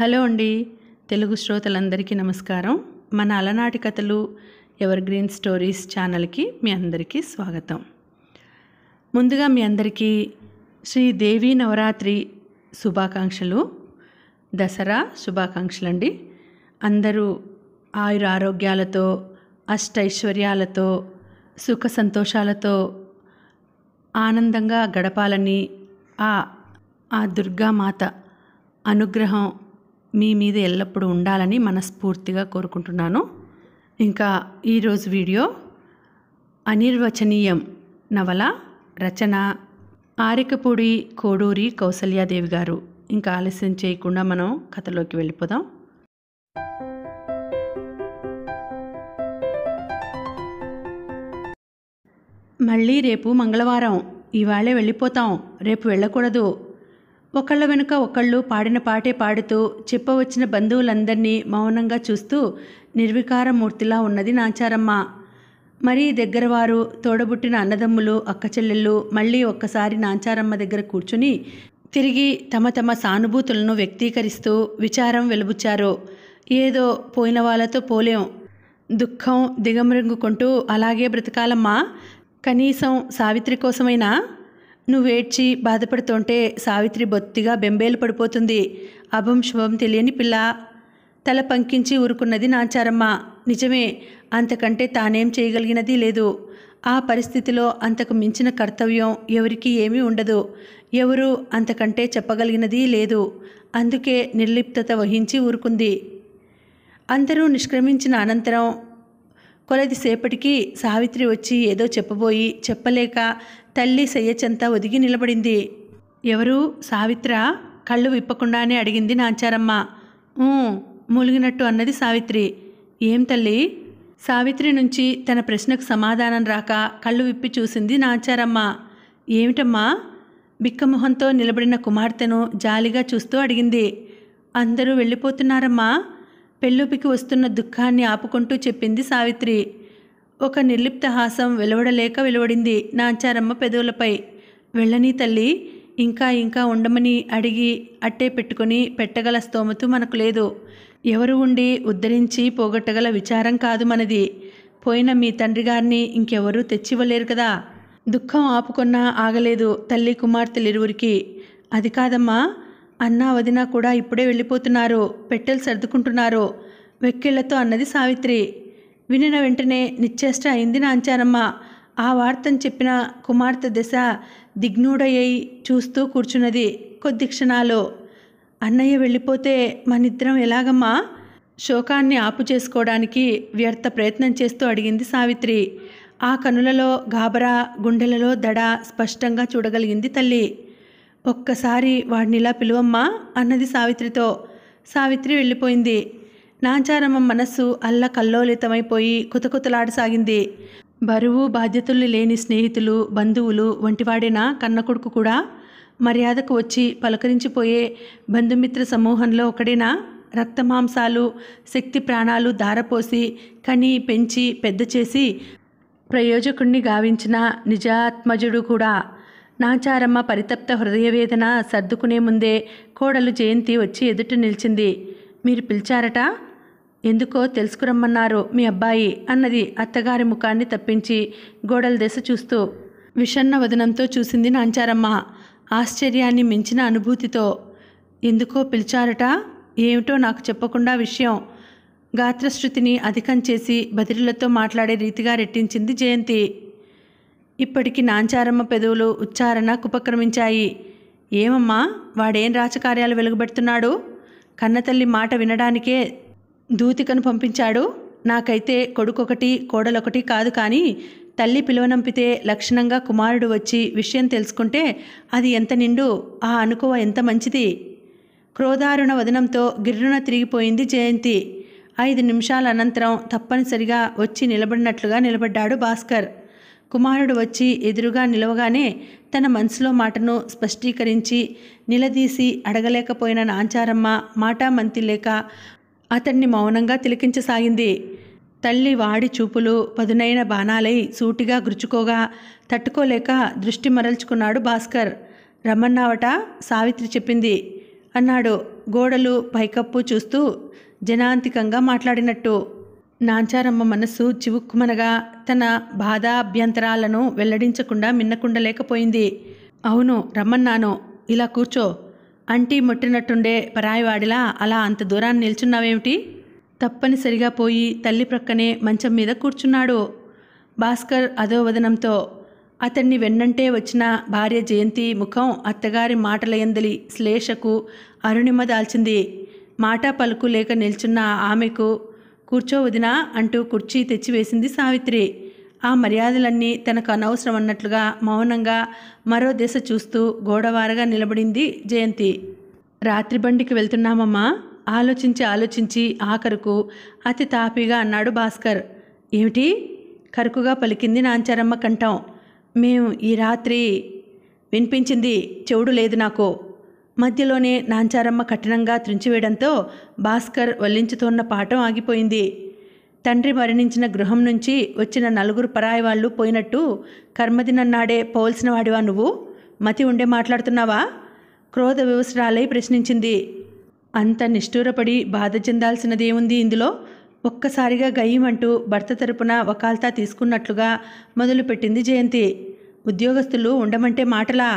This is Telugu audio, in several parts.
హలో అండి తెలుగు శ్రోతలందరికీ నమస్కారం మన అలనాటి కథలు ఎవర్ గ్రీన్ స్టోరీస్ ఛానల్కి మీ అందరికీ స్వాగతం ముందుగా మీ అందరికీ శ్రీ దేవీ నవరాత్రి శుభాకాంక్షలు దసరా శుభాకాంక్షలు అండి అందరూ ఆయుర ఆరోగ్యాలతో అష్టైశ్వర్యాలతో సుఖ సంతోషాలతో ఆనందంగా గడపాలని ఆ ఆ దుర్గామాత అనుగ్రహం మీ మీద ఎల్లప్పుడూ ఉండాలని మనస్ఫూర్తిగా కోరుకుంటున్నాను ఇంకా ఈరోజు వీడియో అనిర్వచనీయం నవల రచన ఆరికపూడి కోడూరి కౌసల్యాదేవి గారు ఇంకా ఆలస్యం చేయకుండా మనం కథలోకి వెళ్ళిపోదాం మళ్ళీ రేపు మంగళవారం ఇవాళే వెళ్ళిపోతాం రేపు వెళ్ళకూడదు ఒకళ్ళ వెనుక ఒకళ్ళు పాడిన పాటే పాడుతూ చెప్పవచ్చిన బంధువులందరినీ మౌనంగా చూస్తూ నిర్వికారమూర్తిలా ఉన్నది నాచారమ్మ మరీ దగ్గరవారు తోడబుట్టిన అన్నదమ్ములు అక్కచెల్లెళ్ళు మళ్ళీ ఒక్కసారి నాంచారమ్మ దగ్గర కూర్చుని తిరిగి తమ తమ సానుభూతులను వ్యక్తీకరిస్తూ విచారం వెలుబుచ్చారు ఏదో పోయిన వాళ్ళతో పోలేం దుఃఖం దిగమృంగుకుంటూ అలాగే బ్రతకాలమ్మా కనీసం సావిత్రి కోసమైనా నువ్వేడ్చి బాధపడుతుంటే సావిత్రి బొత్తిగా బెంబేలు పడిపోతుంది అభం శుభం తెలియని పిల్ల తల పంకించి ఊరుకున్నది నాచారమ్మ నిజమే అంతకంటే తానేం చేయగలిగినది లేదు ఆ పరిస్థితిలో అంతకు మించిన కర్తవ్యం ఎవరికీ ఏమీ ఉండదు ఎవరు అంతకంటే చెప్పగలిగినది లేదు అందుకే నిర్లిప్తత వహించి ఊరుకుంది అందరూ నిష్క్రమించిన అనంతరం కొలది సేపటికి సావిత్రి వచ్చి ఏదో చెప్పబోయి చెప్పలేక తల్లి చెంత ఒదిగి నిలబడింది ఎవరు సావిత్ర కళ్ళు విప్పకుండానే అడిగింది నాంచారమ్మ మూలిగినట్టు అన్నది సావిత్రి ఏం తల్లి సావిత్రి నుంచి తన ప్రశ్నకు సమాధానం రాక కళ్ళు విప్పి చూసింది నాంచారమ్మ ఏమిటమ్మా బిక్కమొహంతో నిలబడిన కుమార్తెను జాలిగా చూస్తూ అడిగింది అందరూ వెళ్ళిపోతున్నారమ్మా పెళ్ళుపికి వస్తున్న దుఃఖాన్ని ఆపుకుంటూ చెప్పింది సావిత్రి ఒక నిర్లిప్త హాసం వెలువడలేక వెలువడింది నాంచారమ్మ పెదవులపై వెళ్ళని తల్లి ఇంకా ఇంకా ఉండమని అడిగి అట్టే పెట్టుకుని పెట్టగల స్తోమతు మనకు లేదు ఎవరు ఉండి ఉద్ధరించి పోగొట్టగల విచారం కాదు మనది పోయిన మీ తండ్రి గారిని ఇంకెవరూ తెచ్చివ్వలేరు కదా దుఃఖం ఆపుకున్నా ఆగలేదు తల్లి కుమార్తెలిరువురికి అది కాదమ్మా అన్నా వదినా కూడా ఇప్పుడే వెళ్ళిపోతున్నారు పెట్టెలు సర్దుకుంటున్నారు వెక్కిళ్లతో అన్నది సావిత్రి వినిన వెంటనే నిశ్చేష్ట అయింది నాంచారమ్మ ఆ వార్తను చెప్పిన కుమార్తె దశ దిగ్నూడయ్యి చూస్తూ కూర్చున్నది కొద్ది క్షణాలు అన్నయ్య వెళ్ళిపోతే నిద్రం ఎలాగమ్మా శోకాన్ని ఆపు చేసుకోవడానికి వ్యర్థ ప్రయత్నం చేస్తూ అడిగింది సావిత్రి ఆ కనులలో గాబరా గుండెలలో దడ స్పష్టంగా చూడగలిగింది తల్లి ఒక్కసారి వాడినిలా పిలువమ్మా అన్నది సావిత్రితో సావిత్రి వెళ్ళిపోయింది నాంచారమ్మ మనస్సు అల్లకల్లోలితమైపోయి కుతకుతలాడసాగింది బరువు బాధ్యతలు లేని స్నేహితులు బంధువులు వంటివాడేనా కన్నకొడుకు కూడా మర్యాదకు వచ్చి పలకరించిపోయే బంధుమిత్ర సమూహంలో ఒకడేనా రక్తమాంసాలు శక్తి ప్రాణాలు ధారపోసి కని పెంచి పెద్ద చేసి ప్రయోజకుణ్ణి గావించిన నిజాత్మజుడు కూడా నాచారమ్మ పరితప్త హృదయవేదన సర్దుకునే ముందే కోడలు జయంతి వచ్చి ఎదుట నిలిచింది మీరు పిలిచారట ఎందుకో తెలుసుకురమ్మన్నారు మీ అబ్బాయి అన్నది అత్తగారి ముఖాన్ని తప్పించి గోడల దశ చూస్తూ విషన్న వదనంతో చూసింది నాంచారమ్మ ఆశ్చర్యాన్ని మించిన అనుభూతితో ఎందుకో పిలిచారట ఏమిటో నాకు చెప్పకుండా విషయం గాత్రశ్రుతిని అధికం చేసి బదిరిలతో మాట్లాడే రీతిగా రెట్టించింది జయంతి ఇప్పటికి నాంచారమ్మ పెదవులు ఉచ్చారణ కుపక్రమించాయి ఏమమ్మా వాడేం రాచకార్యాలు వెలుగుబెడుతున్నాడు కన్నతల్లి మాట వినడానికే దూతికను పంపించాడు నాకైతే కొడుకొకటి కోడలొకటి కాదు కానీ తల్లి పిలువనంపితే లక్షణంగా కుమారుడు వచ్చి విషయం తెలుసుకుంటే అది ఎంత నిండు ఆ అనుకోవ ఎంత మంచిది క్రోధారుణ వదనంతో గిర్రున తిరిగిపోయింది జయంతి ఐదు నిమిషాల అనంతరం తప్పనిసరిగా వచ్చి నిలబడినట్లుగా నిలబడ్డాడు భాస్కర్ కుమారుడు వచ్చి ఎదురుగా నిలవగానే తన మనసులో మాటను స్పష్టీకరించి నిలదీసి అడగలేకపోయిన నాంచారమ్మ మాటామంతి లేక అతన్ని మౌనంగా తిలకించసాగింది తల్లి వాడి చూపులు పదునైన బాణాలై సూటిగా గురుచుకోగా తట్టుకోలేక దృష్టి మరల్చుకున్నాడు భాస్కర్ రమ్మన్నావట సావిత్రి చెప్పింది అన్నాడు గోడలు పైకప్పు చూస్తూ జనాంతికంగా మాట్లాడినట్టు నాంచారమ్మ మనస్సు చివుక్కుమనగా తన బాధాభ్యంతరాలను వెల్లడించకుండా మిన్నకుండా లేకపోయింది అవును రమ్మన్నాను ఇలా కూర్చో అంటీ ముట్టినట్టుండే పరాయివాడిలా అలా అంత దూరాన్ని నిల్చున్నావేమిటి తప్పనిసరిగా పోయి తల్లి ప్రక్కనే మంచం మీద కూర్చున్నాడు భాస్కర్ అధోవదనంతో అతన్ని వెన్నంటే వచ్చిన భార్య జయంతి ముఖం అత్తగారి మాటలయందలి శ్లేషకు అరుణిమ దాల్చింది మాట పలుకు లేక నిల్చున్న ఆమెకు కూర్చోవదినా అంటూ కుర్చీ తెచ్చివేసింది సావిత్రి ఆ మర్యాదలన్నీ తనకు అనవసరం అన్నట్లుగా మౌనంగా మరో దిశ చూస్తూ గోడవారగా నిలబడింది జయంతి రాత్రి బండికి వెళ్తున్నామమ్మా ఆలోచించి ఆలోచించి ఆఖరుకు అతి తాపీగా అన్నాడు భాస్కర్ ఏమిటి కరుకుగా పలికింది నాంచారమ్మ కంఠం మేము ఈ రాత్రి వినిపించింది చెవుడు లేదు నాకు మధ్యలోనే నాంచారమ్మ కఠినంగా త్రించివేయడంతో భాస్కర్ వల్లించుతున్న పాఠం ఆగిపోయింది తండ్రి మరణించిన గృహం నుంచి వచ్చిన నలుగురు పరాయి వాళ్ళు పోయినట్టు కర్మదినన్నాడే పోల్సిన వాడివా నువ్వు మతి ఉండే మాట్లాడుతున్నావా క్రోధ వివసరాలై ప్రశ్నించింది అంత నిష్ఠూరపడి బాధ చెందాల్సినదేముంది ఇందులో ఒక్కసారిగా గయ్యమంటూ భర్త తరపున వకాల్తా తీసుకున్నట్లుగా మొదలుపెట్టింది జయంతి ఉద్యోగస్తులు ఉండమంటే మాటలా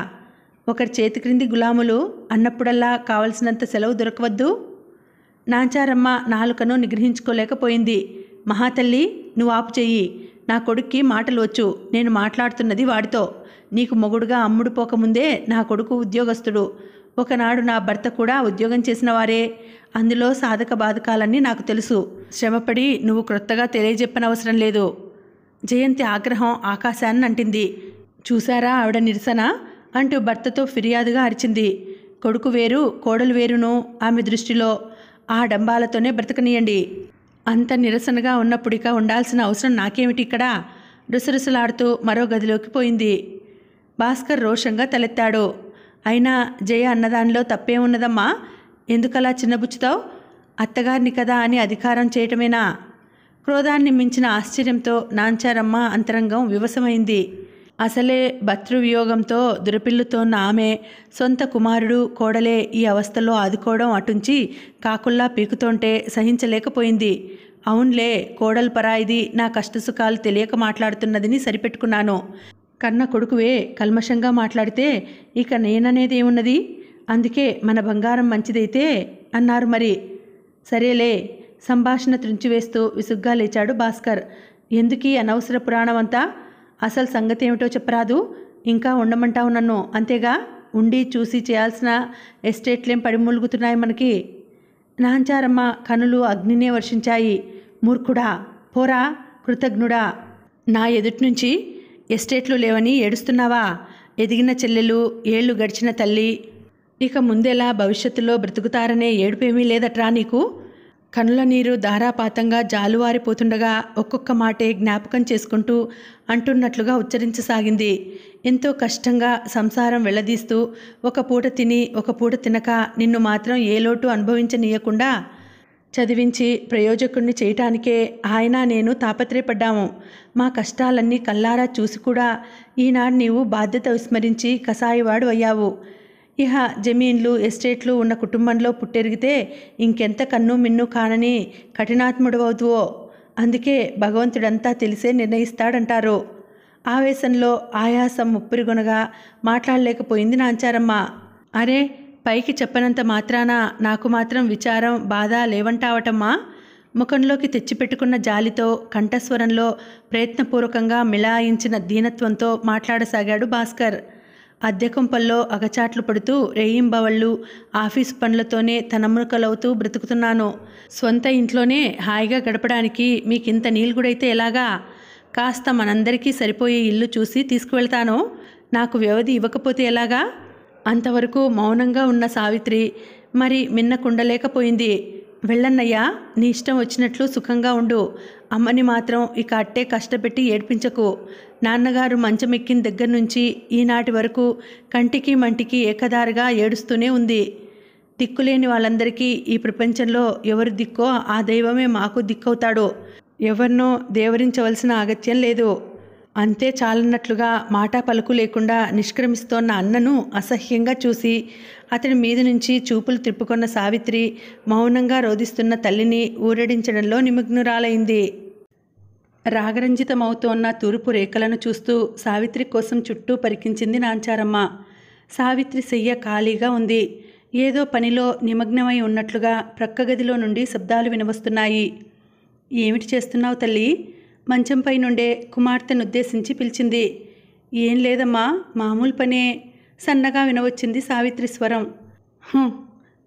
ఒకరి చేతి క్రింది గులాములు అన్నప్పుడల్లా కావలసినంత సెలవు దొరకవద్దు నాంచారమ్మ నాలుకను నిగ్రహించుకోలేకపోయింది మహాతల్లి నువ్వు ఆపు చెయ్యి నా కొడుక్కి మాటలు వచ్చు నేను మాట్లాడుతున్నది వాడితో నీకు మొగుడుగా అమ్ముడు పోకముందే నా కొడుకు ఉద్యోగస్తుడు ఒకనాడు నా భర్త కూడా ఉద్యోగం చేసిన వారే అందులో సాధక బాధకాలన్నీ నాకు తెలుసు శ్రమపడి నువ్వు క్రొత్తగా తెలియజెప్పనవసరం లేదు జయంతి ఆగ్రహం ఆకాశాన్ని అంటింది చూసారా ఆవిడ నిరసన అంటూ భర్తతో ఫిర్యాదుగా అరిచింది కొడుకు వేరు కోడలు వేరును ఆమె దృష్టిలో ఆ డంబాలతోనే బ్రతకనీయండి అంత నిరసనగా ఉన్నప్పుడికా ఉండాల్సిన అవసరం నాకేమిటి ఇక్కడ రుసరుసలాడుతూ మరో గదిలోకి పోయింది భాస్కర్ రోషంగా తలెత్తాడు అయినా జయ అన్నదానిలో తప్పేమున్నదమ్మా ఎందుకలా చిన్నబుచ్చుతావు అత్తగారిని కదా అని అధికారం చేయటమేనా క్రోధాన్ని మించిన ఆశ్చర్యంతో నాంచారమ్మ అంతరంగం వివసమైంది అసలే భర్తృవియోగంతో దురపిల్లుతోన్న ఆమె సొంత కుమారుడు కోడలే ఈ అవస్థలో ఆదుకోవడం అటుంచి కాకుల్లా పీకుతోంటే సహించలేకపోయింది అవునులే కోడల పరాయిది నా కష్టసుఖాలు తెలియక మాట్లాడుతున్నదిని సరిపెట్టుకున్నాను కన్న కొడుకువే కల్మషంగా మాట్లాడితే ఇక నేననేది ఏమున్నది అందుకే మన బంగారం మంచిదైతే అన్నారు మరి సరేలే సంభాషణ త్రుంచివేస్తూ విసుగ్గా లేచాడు భాస్కర్ ఎందుకీ అనవసర పురాణమంతా అసలు సంగతి ఏమిటో చెప్పరాదు ఇంకా ఉండమంటావు నన్ను అంతేగా ఉండి చూసి చేయాల్సిన ఎస్టేట్లేం పడిమూలుగుతున్నాయి మనకి నాంచారమ్మ కనులు అగ్నినే వర్షించాయి మూర్ఖుడా పోరా కృతజ్ఞుడా నా ఎదుటి నుంచి ఎస్టేట్లు లేవని ఏడుస్తున్నావా ఎదిగిన చెల్లెలు ఏళ్ళు గడిచిన తల్లి ఇక ముందెలా భవిష్యత్తులో బ్రతుకుతారనే ఏడుపేమీ లేదట్రా నీకు కనుల నీరు ధారాపాతంగా జాలువారిపోతుండగా ఒక్కొక్క మాటే జ్ఞాపకం చేసుకుంటూ అంటున్నట్లుగా ఉచ్చరించసాగింది ఎంతో కష్టంగా సంసారం వెళ్ళదీస్తూ ఒక పూట తిని ఒక పూట తినక నిన్ను మాత్రం ఏ లోటు అనుభవించనీయకుండా చదివించి ప్రయోజకుణ్ణి చేయటానికే ఆయన నేను తాపత్రయపడ్డాము మా కష్టాలన్నీ కల్లారా చూసి కూడా ఈనాడు నీవు బాధ్యత విస్మరించి కషాయవాడు అయ్యావు ఇహ జమీన్లు ఎస్టేట్లు ఉన్న కుటుంబంలో పుట్టెరిగితే ఇంకెంత కన్ను మిన్ను కానని అవుతువో అందుకే భగవంతుడంతా తెలిసే నిర్ణయిస్తాడంటారు ఆవేశంలో ఆయాసం ముప్పిరిగొనగా మాట్లాడలేకపోయింది నాంచారమ్మ అరే పైకి చెప్పనంత మాత్రాన నాకు మాత్రం విచారం బాధ లేవంటావటమ్మా ముఖంలోకి తెచ్చిపెట్టుకున్న జాలితో కంఠస్వరంలో ప్రయత్నపూర్వకంగా మిలాయించిన దీనత్వంతో మాట్లాడసాగాడు భాస్కర్ అద్దెకుంపల్లో అగచాట్లు పడుతూ రేయింబవళ్ళు ఆఫీస్ పనులతోనే తనమ్మకలవుతూ బ్రతుకుతున్నాను సొంత ఇంట్లోనే హాయిగా గడపడానికి మీకింత నీల్గుడైతే ఎలాగా కాస్త మనందరికీ సరిపోయే ఇల్లు చూసి తీసుకువెళ్తాను నాకు వ్యవధి ఇవ్వకపోతే ఎలాగా అంతవరకు మౌనంగా ఉన్న సావిత్రి మరి మిన్నకుండలేకపోయింది వెళ్ళన్నయ్యా నీ ఇష్టం వచ్చినట్లు సుఖంగా ఉండు అమ్మని మాత్రం ఇక అట్టే కష్టపెట్టి ఏడ్పించకు నాన్నగారు మంచం ఎక్కిన దగ్గర నుంచి ఈనాటి వరకు కంటికి మంటికి ఏకదారిగా ఏడుస్తూనే ఉంది దిక్కులేని వాళ్ళందరికీ ఈ ప్రపంచంలో ఎవరు దిక్కో ఆ దైవమే మాకు దిక్కవుతాడు ఎవరినో దేవరించవలసిన అగత్యం లేదు అంతే చాలన్నట్లుగా మాట పలుకు లేకుండా నిష్క్రమిస్తోన్న అన్నను అసహ్యంగా చూసి అతని మీద నుంచి చూపులు తిప్పుకున్న సావిత్రి మౌనంగా రోధిస్తున్న తల్లిని ఊరడించడంలో నిమగ్నురాలైంది రాగరంజితమవుతోన్న తూర్పు రేఖలను చూస్తూ సావిత్రి కోసం చుట్టూ పరికించింది నాంచారమ్మ సావిత్రి శయ్య ఖాళీగా ఉంది ఏదో పనిలో నిమగ్నమై ఉన్నట్లుగా ప్రక్క గదిలో నుండి శబ్దాలు వినవస్తున్నాయి ఏమిటి చేస్తున్నావు తల్లి మంచంపై నుండే కుమార్తెను ఉద్దేశించి పిలిచింది ఏం లేదమ్మా మామూలు పనే సన్నగా వినవచ్చింది సావిత్రి స్వరం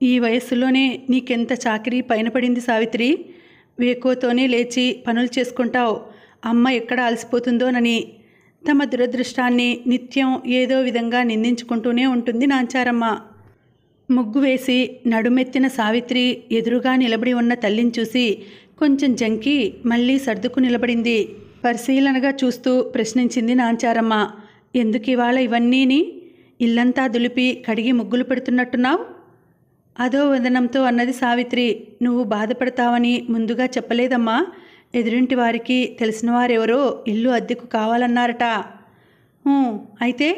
ఈ వయస్సులోనే నీకెంత చాకరీ పైన పడింది సావిత్రి వేకోతోనే లేచి పనులు చేసుకుంటావు అమ్మ ఎక్కడ అలసిపోతుందోనని తమ దురదృష్టాన్ని నిత్యం ఏదో విధంగా నిందించుకుంటూనే ఉంటుంది నాంచారమ్మ ముగ్గు వేసి నడుమెత్తిన సావిత్రి ఎదురుగా నిలబడి ఉన్న తల్లిని చూసి కొంచెం జంకి మళ్ళీ సర్దుకు నిలబడింది పరిశీలనగా చూస్తూ ప్రశ్నించింది నాంచారమ్మ ఎందుకు ఇవాళ ఇవన్నీని ఇల్లంతా దులిపి కడిగి ముగ్గులు పెడుతున్నట్టున్నావు అదో వదనంతో అన్నది సావిత్రి నువ్వు బాధపడతావని ముందుగా చెప్పలేదమ్మా ఎదురింటి వారికి తెలిసిన వారెవరో ఇల్లు అద్దెకు కావాలన్నారట అయితే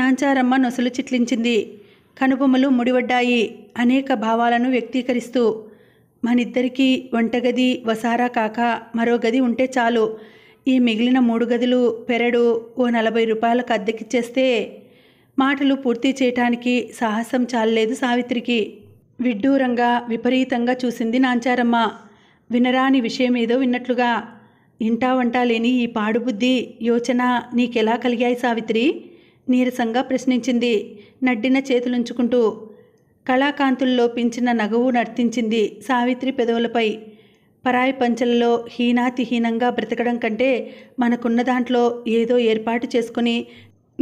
నాంచారమ్మ నొసలు చిట్లించింది కనుబొమ్మలు ముడివడ్డాయి అనేక భావాలను వ్యక్తీకరిస్తూ మనిద్దరికీ వంటగది వసారా కాక మరో గది ఉంటే చాలు ఈ మిగిలిన మూడు గదులు పెరడు ఓ నలభై రూపాయలకు అద్దెకిచ్చేస్తే మాటలు పూర్తి చేయటానికి సాహసం చాలలేదు సావిత్రికి విడ్డూరంగా విపరీతంగా చూసింది నాంచారమ్మ వినరాని విషయం ఏదో విన్నట్లుగా ఇంటా వంట లేని ఈ పాడుబుద్ధి యోచన నీకెలా కలిగాయి సావిత్రి నీరసంగా ప్రశ్నించింది నడ్డిన చేతులుంచుకుంటూ కళాకాంతుల్లో పించిన నగవు నర్తించింది సావిత్రి పెదవులపై పరాయి పంచలలో హీనాతిహీనంగా బ్రతకడం కంటే మనకున్న దాంట్లో ఏదో ఏర్పాటు చేసుకుని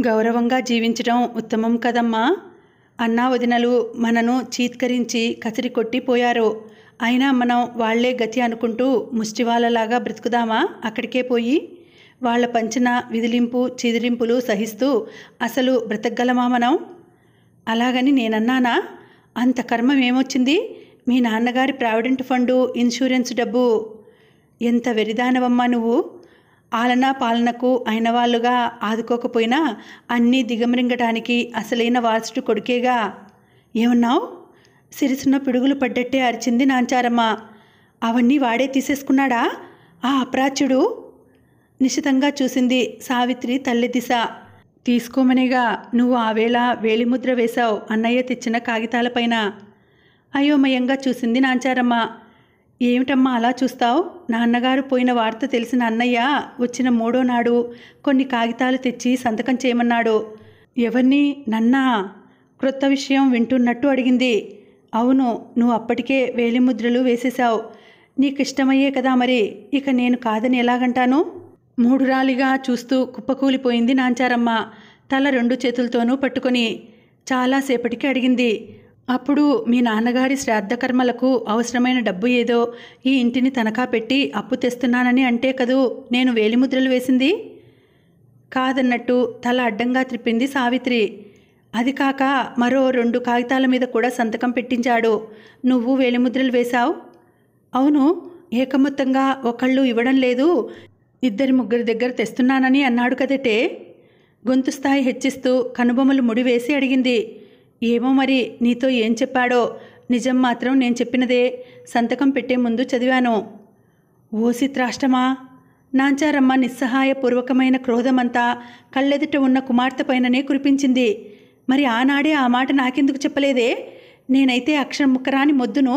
గౌరవంగా జీవించడం ఉత్తమం కదమ్మా అన్నా వదినలు మనను చీత్కరించి కసిరి కొట్టిపోయారో అయినా మనం వాళ్లే గతి అనుకుంటూ ముష్టివాళ్ళలాగా బ్రతుకుదామా అక్కడికే పోయి వాళ్ల పంచిన విధిలింపు చిదిరింపులు సహిస్తూ అసలు బ్రతకగలమా మనం అలాగని నేనన్నానా అంత కర్మం ఏమొచ్చింది మీ నాన్నగారి ప్రావిడెంట్ ఫండు ఇన్సూరెన్స్ డబ్బు ఎంత వెరిదానవమ్మా నువ్వు ఆలనా పాలనకు అయిన వాళ్ళుగా ఆదుకోకపోయినా అన్నీ దిగమరింగటానికి అసలైన వారసుడు కొడుకేగా ఏమన్నావు సిరిసిన పిడుగులు పడ్డట్టే అరిచింది నాంచారమ్మ అవన్నీ వాడే తీసేసుకున్నాడా ఆ అప్రాచుడు నిశితంగా చూసింది సావిత్రి తల్లి దిశ తీసుకోమనేగా నువ్వు ఆవేళ వేలిముద్ర వేశావు అన్నయ్య తెచ్చిన కాగితాలపైన అయోమయంగా చూసింది నాంచారమ్మ ఏమిటమ్మా అలా చూస్తావు నాన్నగారు పోయిన వార్త తెలిసిన అన్నయ్య వచ్చిన మూడో నాడు కొన్ని కాగితాలు తెచ్చి సంతకం చేయమన్నాడు ఎవరిని నన్నా క్రొత్త విషయం వింటున్నట్టు అడిగింది అవును నువ్వు అప్పటికే వేలిముద్రలు వేసేశావు నీకిష్టమయ్యే కదా మరి ఇక నేను కాదని ఎలాగంటాను మూడురాలిగా చూస్తూ కుప్పకూలిపోయింది నాంచారమ్మ తల రెండు చేతులతోనూ పట్టుకొని చాలాసేపటికి అడిగింది అప్పుడు మీ నాన్నగారి శ్రాద్ధకర్మలకు అవసరమైన డబ్బు ఏదో ఈ ఇంటిని తనఖా పెట్టి అప్పు తెస్తున్నానని అంటే కదూ నేను వేలిముద్రలు వేసింది కాదన్నట్టు తల అడ్డంగా త్రిప్పింది సావిత్రి అది కాక మరో రెండు కాగితాల మీద కూడా సంతకం పెట్టించాడు నువ్వు వేలిముద్రలు వేశావు అవును ఏకమొత్తంగా ఒకళ్ళు ఇవ్వడం లేదు ఇద్దరి ముగ్గురి దగ్గర తెస్తున్నానని అన్నాడు కదటే గొంతు స్థాయి హెచ్చిస్తూ కనుబొమ్మలు ముడివేసి అడిగింది ఏమో మరి నీతో ఏం చెప్పాడో నిజం మాత్రం నేను చెప్పినదే సంతకం పెట్టే ముందు చదివాను ఓసి త్రాష్టమా నాంచారమ్మ నిస్సహాయపూర్వకమైన క్రోధమంతా కళ్ళెదుట ఉన్న కుమార్తెపైననే కురిపించింది మరి ఆనాడే ఆ మాట నాకెందుకు చెప్పలేదే నేనైతే అక్షరం ముక్కరాని మొద్దును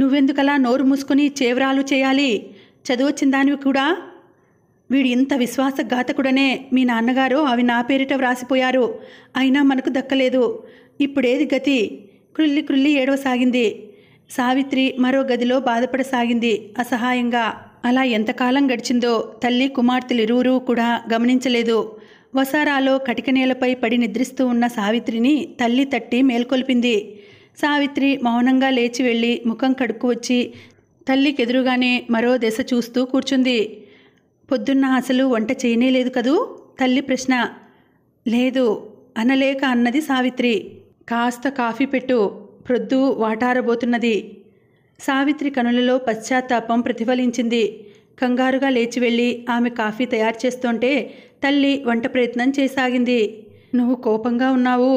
నువ్వెందుకలా నోరు మూసుకుని చేవరాలు చేయాలి చదువొచ్చిందానివి కూడా వీడు ఇంత విశ్వాసఘాతకుడనే మీ నాన్నగారు అవి నా పేరిట వ్రాసిపోయారు అయినా మనకు దక్కలేదు ఇప్పుడేది గతి క్రుల్లి క్రుల్లి ఏడవసాగింది సావిత్రి మరో గదిలో బాధపడసాగింది అసహాయంగా అలా ఎంతకాలం గడిచిందో తల్లి కుమార్తెలిరువురూ కూడా గమనించలేదు వసారాలో కటిక నేలపై పడి నిద్రిస్తూ ఉన్న సావిత్రిని తల్లి తట్టి మేల్కొల్పింది సావిత్రి మౌనంగా లేచి వెళ్ళి ముఖం కడుక్కు వచ్చి తల్లికెదురుగానే మరో దశ చూస్తూ కూర్చుంది పొద్దున్న అసలు వంట చేయనేలేదు కదూ తల్లి ప్రశ్న లేదు అనలేక అన్నది సావిత్రి కాస్త కాఫీ పెట్టు ప్రొద్దు వాటారబోతున్నది సావిత్రి కనులలో పశ్చాత్తాపం ప్రతిఫలించింది కంగారుగా లేచి వెళ్ళి ఆమె కాఫీ తయారు చేస్తుంటే తల్లి వంట ప్రయత్నం చేసాగింది నువ్వు కోపంగా ఉన్నావు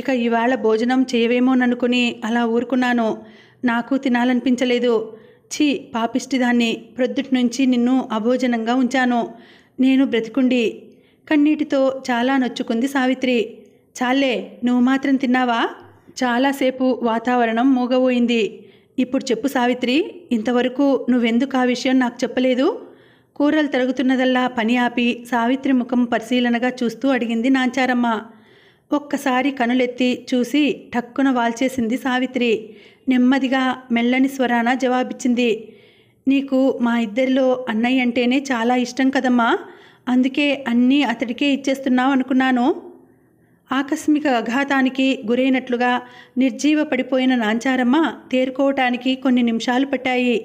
ఇక ఇవాళ భోజనం చేయవేమోననుకుని అలా ఊరుకున్నాను నాకు తినాలనిపించలేదు ఛీ పాపిష్టిదాన్ని ప్రొద్దుటి నుంచి నిన్ను అభోజనంగా ఉంచాను నేను బ్రతికుండి కన్నీటితో చాలా నొచ్చుకుంది సావిత్రి చాలే నువ్వు మాత్రం తిన్నావా చాలాసేపు వాతావరణం మూగబోయింది ఇప్పుడు చెప్పు సావిత్రి ఇంతవరకు నువ్వెందుకు ఆ విషయం నాకు చెప్పలేదు కూరలు తరుగుతున్నదల్లా పని ఆపి సావిత్రి ముఖం పరిశీలనగా చూస్తూ అడిగింది నాంచారమ్మ ఒక్కసారి కనులెత్తి చూసి ఠక్కున వాల్చేసింది సావిత్రి నెమ్మదిగా మెల్లని స్వరాన జవాబిచ్చింది నీకు మా ఇద్దరిలో అన్నయ్య అంటేనే చాలా ఇష్టం కదమ్మా అందుకే అన్నీ అతడికే ఇచ్చేస్తున్నావు అనుకున్నాను ఆకస్మిక అఘాతానికి గురైనట్లుగా నిర్జీవ పడిపోయిన నాంచారమ్మ తేరుకోవటానికి కొన్ని నిమిషాలు పట్టాయి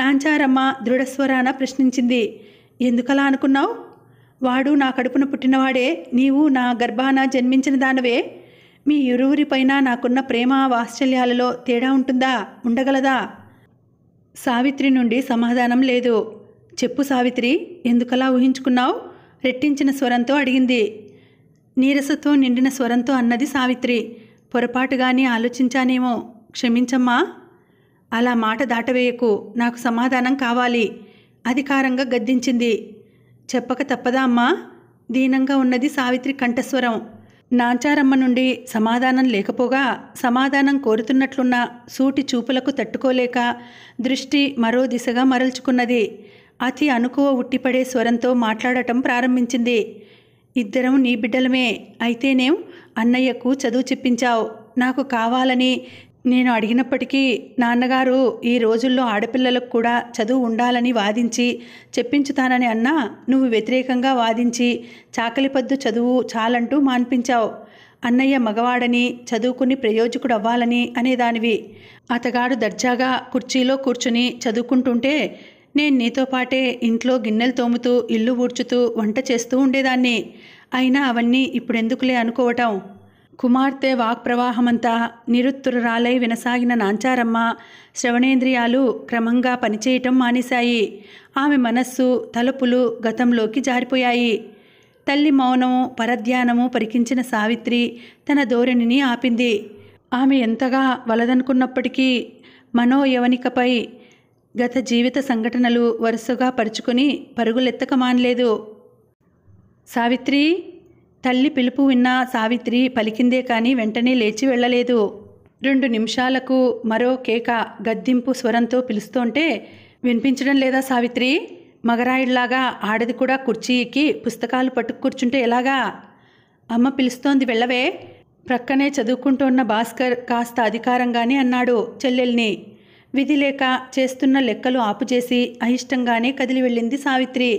నాంచారమ్మ దృఢస్వరాన ప్రశ్నించింది ఎందుకలా అనుకున్నావు వాడు నా కడుపున పుట్టినవాడే నీవు నా గర్భాన జన్మించిన దానవే మీ ఇరువురిపైన నాకున్న ప్రేమ వాత్సల్యాలలో తేడా ఉంటుందా ఉండగలదా సావిత్రి నుండి సమాధానం లేదు చెప్పు సావిత్రి ఎందుకలా ఊహించుకున్నావు రెట్టించిన స్వరంతో అడిగింది నీరసత్వం నిండిన స్వరంతో అన్నది సావిత్రి పొరపాటుగాని ఆలోచించానేమో క్షమించమ్మా అలా మాట దాటవేయకు నాకు సమాధానం కావాలి అధికారంగా గద్దించింది చెప్పక తప్పదా అమ్మా దీనంగా ఉన్నది సావిత్రి కంఠస్వరం నాంచారమ్మ నుండి సమాధానం లేకపోగా సమాధానం కోరుతున్నట్లున్న సూటి చూపులకు తట్టుకోలేక దృష్టి మరో దిశగా మరల్చుకున్నది అతి అనుకువ ఉట్టిపడే స్వరంతో మాట్లాడటం ప్రారంభించింది ఇద్దరం నీ బిడ్డలమే అయితేనేం అన్నయ్యకు చదువు చెప్పించావు నాకు కావాలని నేను అడిగినప్పటికీ నాన్నగారు ఈ రోజుల్లో ఆడపిల్లలకు కూడా చదువు ఉండాలని వాదించి చెప్పించుతానని అన్నా నువ్వు వ్యతిరేకంగా వాదించి చాకలిపద్దు చదువు చాలంటూ మాన్పించావు అన్నయ్య మగవాడని చదువుకుని ప్రయోజకుడు అవ్వాలని అనేదానివి అతగాడు దర్జాగా కుర్చీలో కూర్చుని చదువుకుంటుంటే నేను నీతో పాటే ఇంట్లో గిన్నెలు తోముతూ ఇల్లు ఊడ్చుతూ వంట చేస్తూ ఉండేదాన్ని అయినా అవన్నీ ఇప్పుడెందుకులే అనుకోవటం కుమార్తె వాక్ప్రవాహమంతా నిరుత్తురాలై వినసాగిన నాంచారమ్మ శ్రవణేంద్రియాలు క్రమంగా పనిచేయటం మానేశాయి ఆమె మనస్సు తలుపులు గతంలోకి జారిపోయాయి తల్లి మౌనము పరధ్యానము పరికించిన సావిత్రి తన ధోరణిని ఆపింది ఆమె ఎంతగా వలదనుకున్నప్పటికీ మనోయవనికపై గత జీవిత సంఘటనలు వరుసగా పరుచుకుని పరుగులెత్తక మానలేదు సావిత్రి తల్లి పిలుపు విన్న సావిత్రి పలికిందే కానీ వెంటనే లేచి వెళ్ళలేదు రెండు నిమిషాలకు మరో కేక గద్దింపు స్వరంతో పిలుస్తుంటే వినిపించడం లేదా సావిత్రి మగరాయుడిలాగా ఆడది కూడా కుర్చీ ఎక్కి పుస్తకాలు పట్టుకు కూర్చుంటే ఎలాగా అమ్మ పిలుస్తోంది వెళ్ళవే ప్రక్కనే చదువుకుంటున్న భాస్కర్ కాస్త అధికారంగానే అన్నాడు చెల్లెల్ని విధి లేక చేస్తున్న లెక్కలు ఆపుచేసి అయిష్టంగానే కదిలి వెళ్ళింది సావిత్రి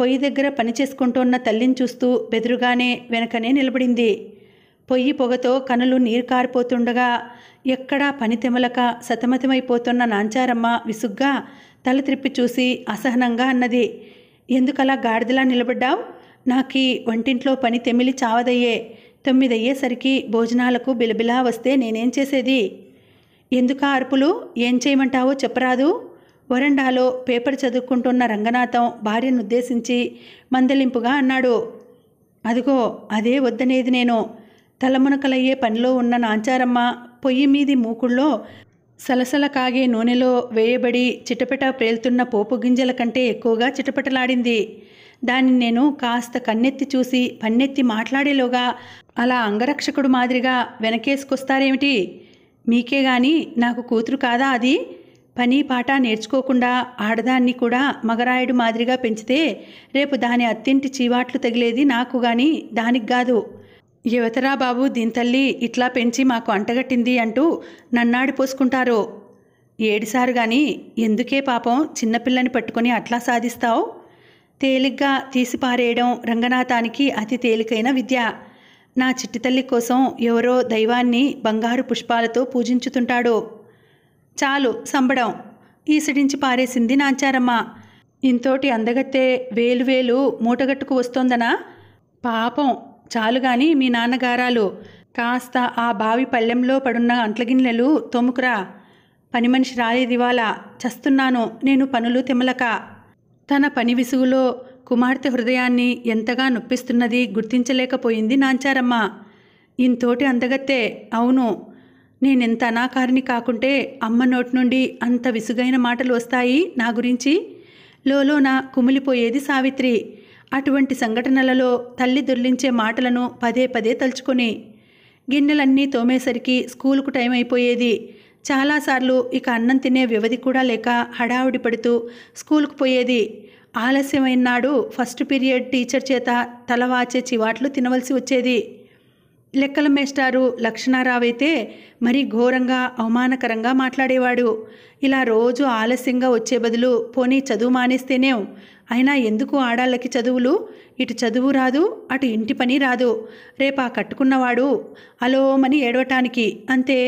పొయ్యి దగ్గర పని చేసుకుంటున్న తల్లిని చూస్తూ బెదురుగానే వెనకనే నిలబడింది పొయ్యి పొగతో కనులు నీరు కారిపోతుండగా ఎక్కడా పని తెమలక సతమతమైపోతున్న నాంచారమ్మ విసుగ్గా తల త్రిప్పి చూసి అసహనంగా అన్నది ఎందుకలా గాడిదలా నిలబడ్డావు నాకు వంటింట్లో పని తెమిలి చావదయ్యే తొమ్మిదయ్యేసరికి భోజనాలకు బిలబిలా వస్తే నేనేం చేసేది ఎందుక అరుపులు ఏం చేయమంటావో చెప్పరాదు వరండాలో పేపర్ చదువుకుంటున్న రంగనాథం భార్యను ఉద్దేశించి మందలింపుగా అన్నాడు అదిగో అదే వద్దనేది నేను తలమునకలయ్యే పనిలో ఉన్న నాంచారమ్మ పొయ్యి మీది మూకుళ్ళో సలసల కాగే నూనెలో వేయబడి చిటపెట పేల్తున్న పోపు గింజల కంటే ఎక్కువగా చిటపెటలాడింది దాన్ని నేను కాస్త కన్నెత్తి చూసి పన్నెత్తి మాట్లాడేలోగా అలా అంగరక్షకుడు మాదిరిగా వెనకేసుకొస్తారేమిటి మీకే గాని నాకు కూతురు కాదా అది పని పాట నేర్చుకోకుండా ఆడదాన్ని కూడా మగరాయుడు మాదిరిగా పెంచితే రేపు దాని అత్తింటి చీవాట్లు తగిలేది నాకు గాని దానికి కాదు యువతరా బాబు దీని తల్లి ఇట్లా పెంచి మాకు అంటగట్టింది అంటూ నన్నాడి పోసుకుంటారు ఏడిసారు గాని ఎందుకే పాపం చిన్నపిల్లని పట్టుకొని అట్లా సాధిస్తావు తేలిగ్గా తీసిపారేయడం రంగనాథానికి అతి తేలికైన విద్య నా చిట్టితల్లి కోసం ఎవరో దైవాన్ని బంగారు పుష్పాలతో పూజించుతుంటాడు చాలు సంబడం ఈసడించి పారేసింది నాంచారమ్మ ఇంతోటి అందగత్తే వేలు వేలు మూటగట్టుకు వస్తోందనా పాపం చాలు గాని మీ నాన్నగారాలు కాస్త ఆ బావి పళ్ళెంలో పడున్న అంట్లగిన్నెలు తోముకురా పని మనిషి రాలేదివాళ చస్తున్నాను నేను పనులు తిమలక తన పని విసుగులో కుమార్తె హృదయాన్ని ఎంతగా నొప్పిస్తున్నది గుర్తించలేకపోయింది నాంచారమ్మ ఇంతోటి అందగత్తే అవును నేనెంత అనాకారిని కాకుంటే అమ్మ నోటి నుండి అంత విసుగైన మాటలు వస్తాయి నా గురించి లోలోన కుమిలిపోయేది సావిత్రి అటువంటి సంఘటనలలో తల్లి దొర్లించే మాటలను పదే పదే తలుచుకొని గిన్నెలన్నీ తోమేసరికి స్కూలుకు టైం అయిపోయేది చాలాసార్లు ఇక అన్నం తినే వ్యవధి కూడా లేక హడావుడి పడుతూ స్కూలుకు పోయేది ఆలస్యమైన నాడు ఫస్ట్ పీరియడ్ టీచర్ చేత తలవాచే చివాట్లు తినవలసి వచ్చేది లెక్కల మేస్టారు లక్షణారావైతే మరీ ఘోరంగా అవమానకరంగా మాట్లాడేవాడు ఇలా రోజు ఆలస్యంగా వచ్చే బదులు పోనీ చదువు మానేస్తేనే అయినా ఎందుకు ఆడాళ్ళకి చదువులు ఇటు చదువు రాదు అటు ఇంటి పని రాదు రేపా కట్టుకున్నవాడు అలోమని ఏడవటానికి అంతే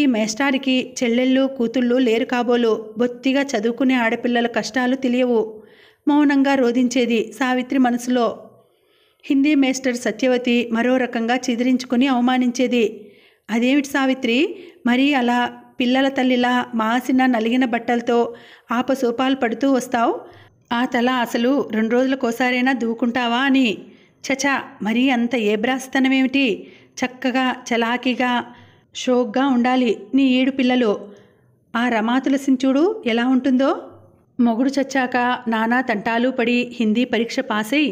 ఈ మేస్టారికి చెల్లెళ్ళు కూతుళ్ళు లేరు కాబోలు బొత్తిగా చదువుకునే ఆడపిల్లల కష్టాలు తెలియవు మౌనంగా రోధించేది సావిత్రి మనసులో హిందీ మేస్టర్ సత్యవతి మరో రకంగా చిదిరించుకుని అవమానించేది అదేమిటి సావిత్రి మరీ అలా పిల్లల తల్లిలా మాసిన నలిగిన బట్టలతో ఆపసోపాలు పడుతూ వస్తావు ఆ తల అసలు రెండు రోజులకోసారైనా దూకుంటావా అని చచా మరీ అంత ఏబ్రాస్తనమేమిటి చక్కగా చలాకీగా షోక్గా ఉండాలి నీ ఏడు పిల్లలు ఆ రమాతుల సించుడు ఎలా ఉంటుందో మొగుడు చచ్చాక నానా తంటాలు పడి హిందీ పరీక్ష పాసై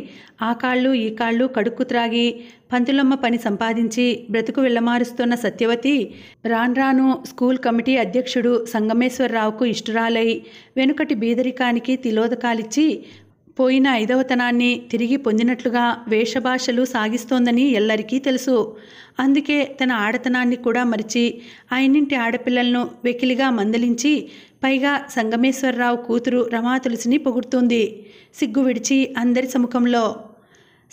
ఆ కాళ్ళు ఈ కాళ్ళు కడుక్కు త్రాగి పంతులమ్మ పని సంపాదించి బ్రతుకు వెళ్ళమారుస్తున్న సత్యవతి రాన్రాను స్కూల్ కమిటీ అధ్యక్షుడు సంగమేశ్వరరావుకు ఇష్టురాలై వెనుకటి బీదరికానికి తిలోదకాలిచ్చి పోయిన ఐదవతనాన్ని తిరిగి పొందినట్లుగా వేషభాషలు సాగిస్తోందని ఎల్లరికీ తెలుసు అందుకే తన ఆడతనాన్ని కూడా మరిచి ఆయన్నింటి ఆడపిల్లలను వెకిలిగా మందలించి పైగా సంగమేశ్వరరావు కూతురు రమా తులసిని పొగుడుతుంది సిగ్గు విడిచి అందరి సముఖంలో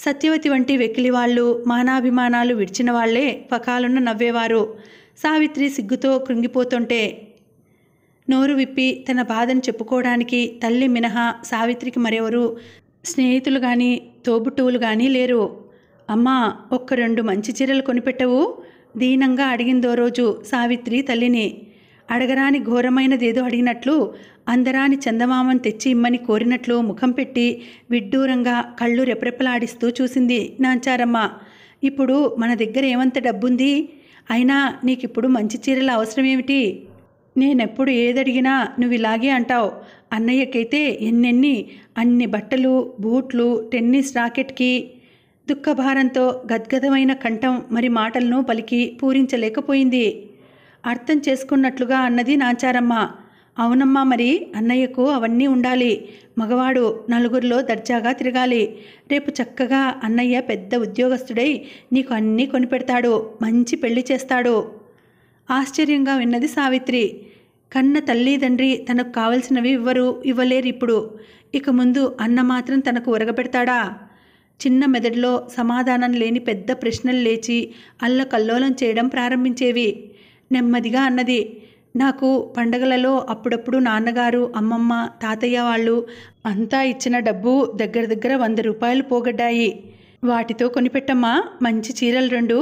సత్యవతి వంటి వెకిలి వాళ్ళు మానాభిమానాలు విడిచిన వాళ్లే పకాలున్న నవ్వేవారు సావిత్రి సిగ్గుతో కృంగిపోతుంటే నోరు విప్పి తన బాధను చెప్పుకోవడానికి తల్లి మినహా సావిత్రికి మరెవరు స్నేహితులు కానీ తోబుట్టువులు కానీ లేరు అమ్మా ఒక్క రెండు మంచి చీరలు కొనిపెట్టవు దీనంగా అడిగిందో రోజు సావిత్రి తల్లిని అడగరాని ఘోరమైనదేదో అడిగినట్లు అందరాని చందమామను తెచ్చి ఇమ్మని కోరినట్లు ముఖం పెట్టి విడ్డూరంగా కళ్ళు రెపరెపలాడిస్తూ చూసింది నాంచారమ్మ ఇప్పుడు మన దగ్గర ఏమంత డబ్బుంది అయినా నీకిప్పుడు మంచి చీరల అవసరం ఏమిటి నేనెప్పుడు ఏదడిగినా నువ్వు ఇలాగే అంటావు అన్నయ్యకైతే ఎన్నెన్ని అన్ని బట్టలు బూట్లు టెన్నిస్ రాకెట్కి దుఃఖభారంతో గద్గదమైన కంఠం మరి మాటలను పలికి పూరించలేకపోయింది అర్థం చేసుకున్నట్లుగా అన్నది నాచారమ్మ అవునమ్మా మరి అన్నయ్యకు అవన్నీ ఉండాలి మగవాడు నలుగురిలో దర్జాగా తిరగాలి రేపు చక్కగా అన్నయ్య పెద్ద ఉద్యోగస్తుడై నీకు అన్నీ కొనిపెడతాడు మంచి పెళ్లి చేస్తాడు ఆశ్చర్యంగా విన్నది సావిత్రి కన్న తల్లి తండ్రి తనకు కావలసినవి ఇవ్వరు ఇవ్వలేరు ఇప్పుడు ఇక ముందు అన్న మాత్రం తనకు ఉరగపెడతాడా చిన్న మెదడులో సమాధానం లేని పెద్ద ప్రశ్నలు లేచి అల్లకల్లోలం చేయడం ప్రారంభించేవి నెమ్మదిగా అన్నది నాకు పండగలలో అప్పుడప్పుడు నాన్నగారు అమ్మమ్మ తాతయ్య వాళ్ళు అంతా ఇచ్చిన డబ్బు దగ్గర దగ్గర వంద రూపాయలు పోగడ్డాయి వాటితో కొనిపెట్టమ్మా మంచి చీరలు రెండు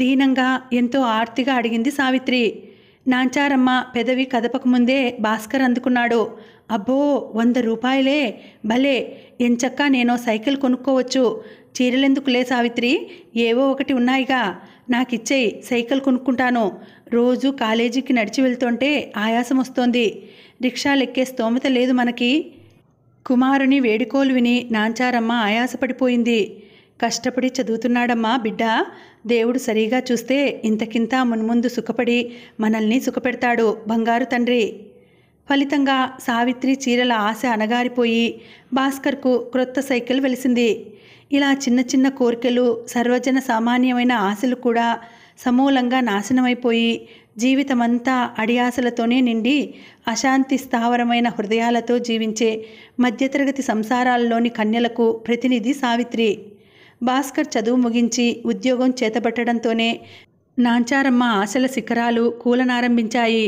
దీనంగా ఎంతో ఆర్తిగా అడిగింది సావిత్రి నాంచారమ్మ పెదవి కదపకముందే భాస్కర్ అందుకున్నాడు అబ్బో వంద రూపాయలే భలే ఎంచక్కా నేను సైకిల్ కొనుక్కోవచ్చు చీరలెందుకులే సావిత్రి ఏవో ఒకటి ఉన్నాయిగా నాకిచ్చేయి సైకిల్ కొనుక్కుంటాను రోజు కాలేజీకి నడిచి వెళ్తుంటే ఆయాసం వస్తోంది రిక్షాలెక్కే స్తోమత లేదు మనకి కుమారుని వేడుకోలు విని నాంచారమ్మ ఆయాసపడిపోయింది కష్టపడి చదువుతున్నాడమ్మా బిడ్డ దేవుడు సరిగా చూస్తే ఇంతకింత మున్ముందు సుఖపడి మనల్ని సుఖపెడతాడు బంగారు తండ్రి ఫలితంగా సావిత్రి చీరల ఆశ అనగారిపోయి భాస్కర్కు క్రొత్త సైకిల్ వెలిసింది ఇలా చిన్న చిన్న కోరికలు సర్వజన సామాన్యమైన ఆశలు కూడా సమూలంగా నాశనమైపోయి జీవితమంతా అడియాసలతోనే నిండి అశాంతి స్థావరమైన హృదయాలతో జీవించే మధ్యతరగతి సంసారాల్లోని కన్యలకు ప్రతినిధి సావిత్రి భాస్కర్ చదువు ముగించి ఉద్యోగం చేతబట్టడంతోనే నాంచారమ్మ ఆశల శిఖరాలు కూలనారంభించాయి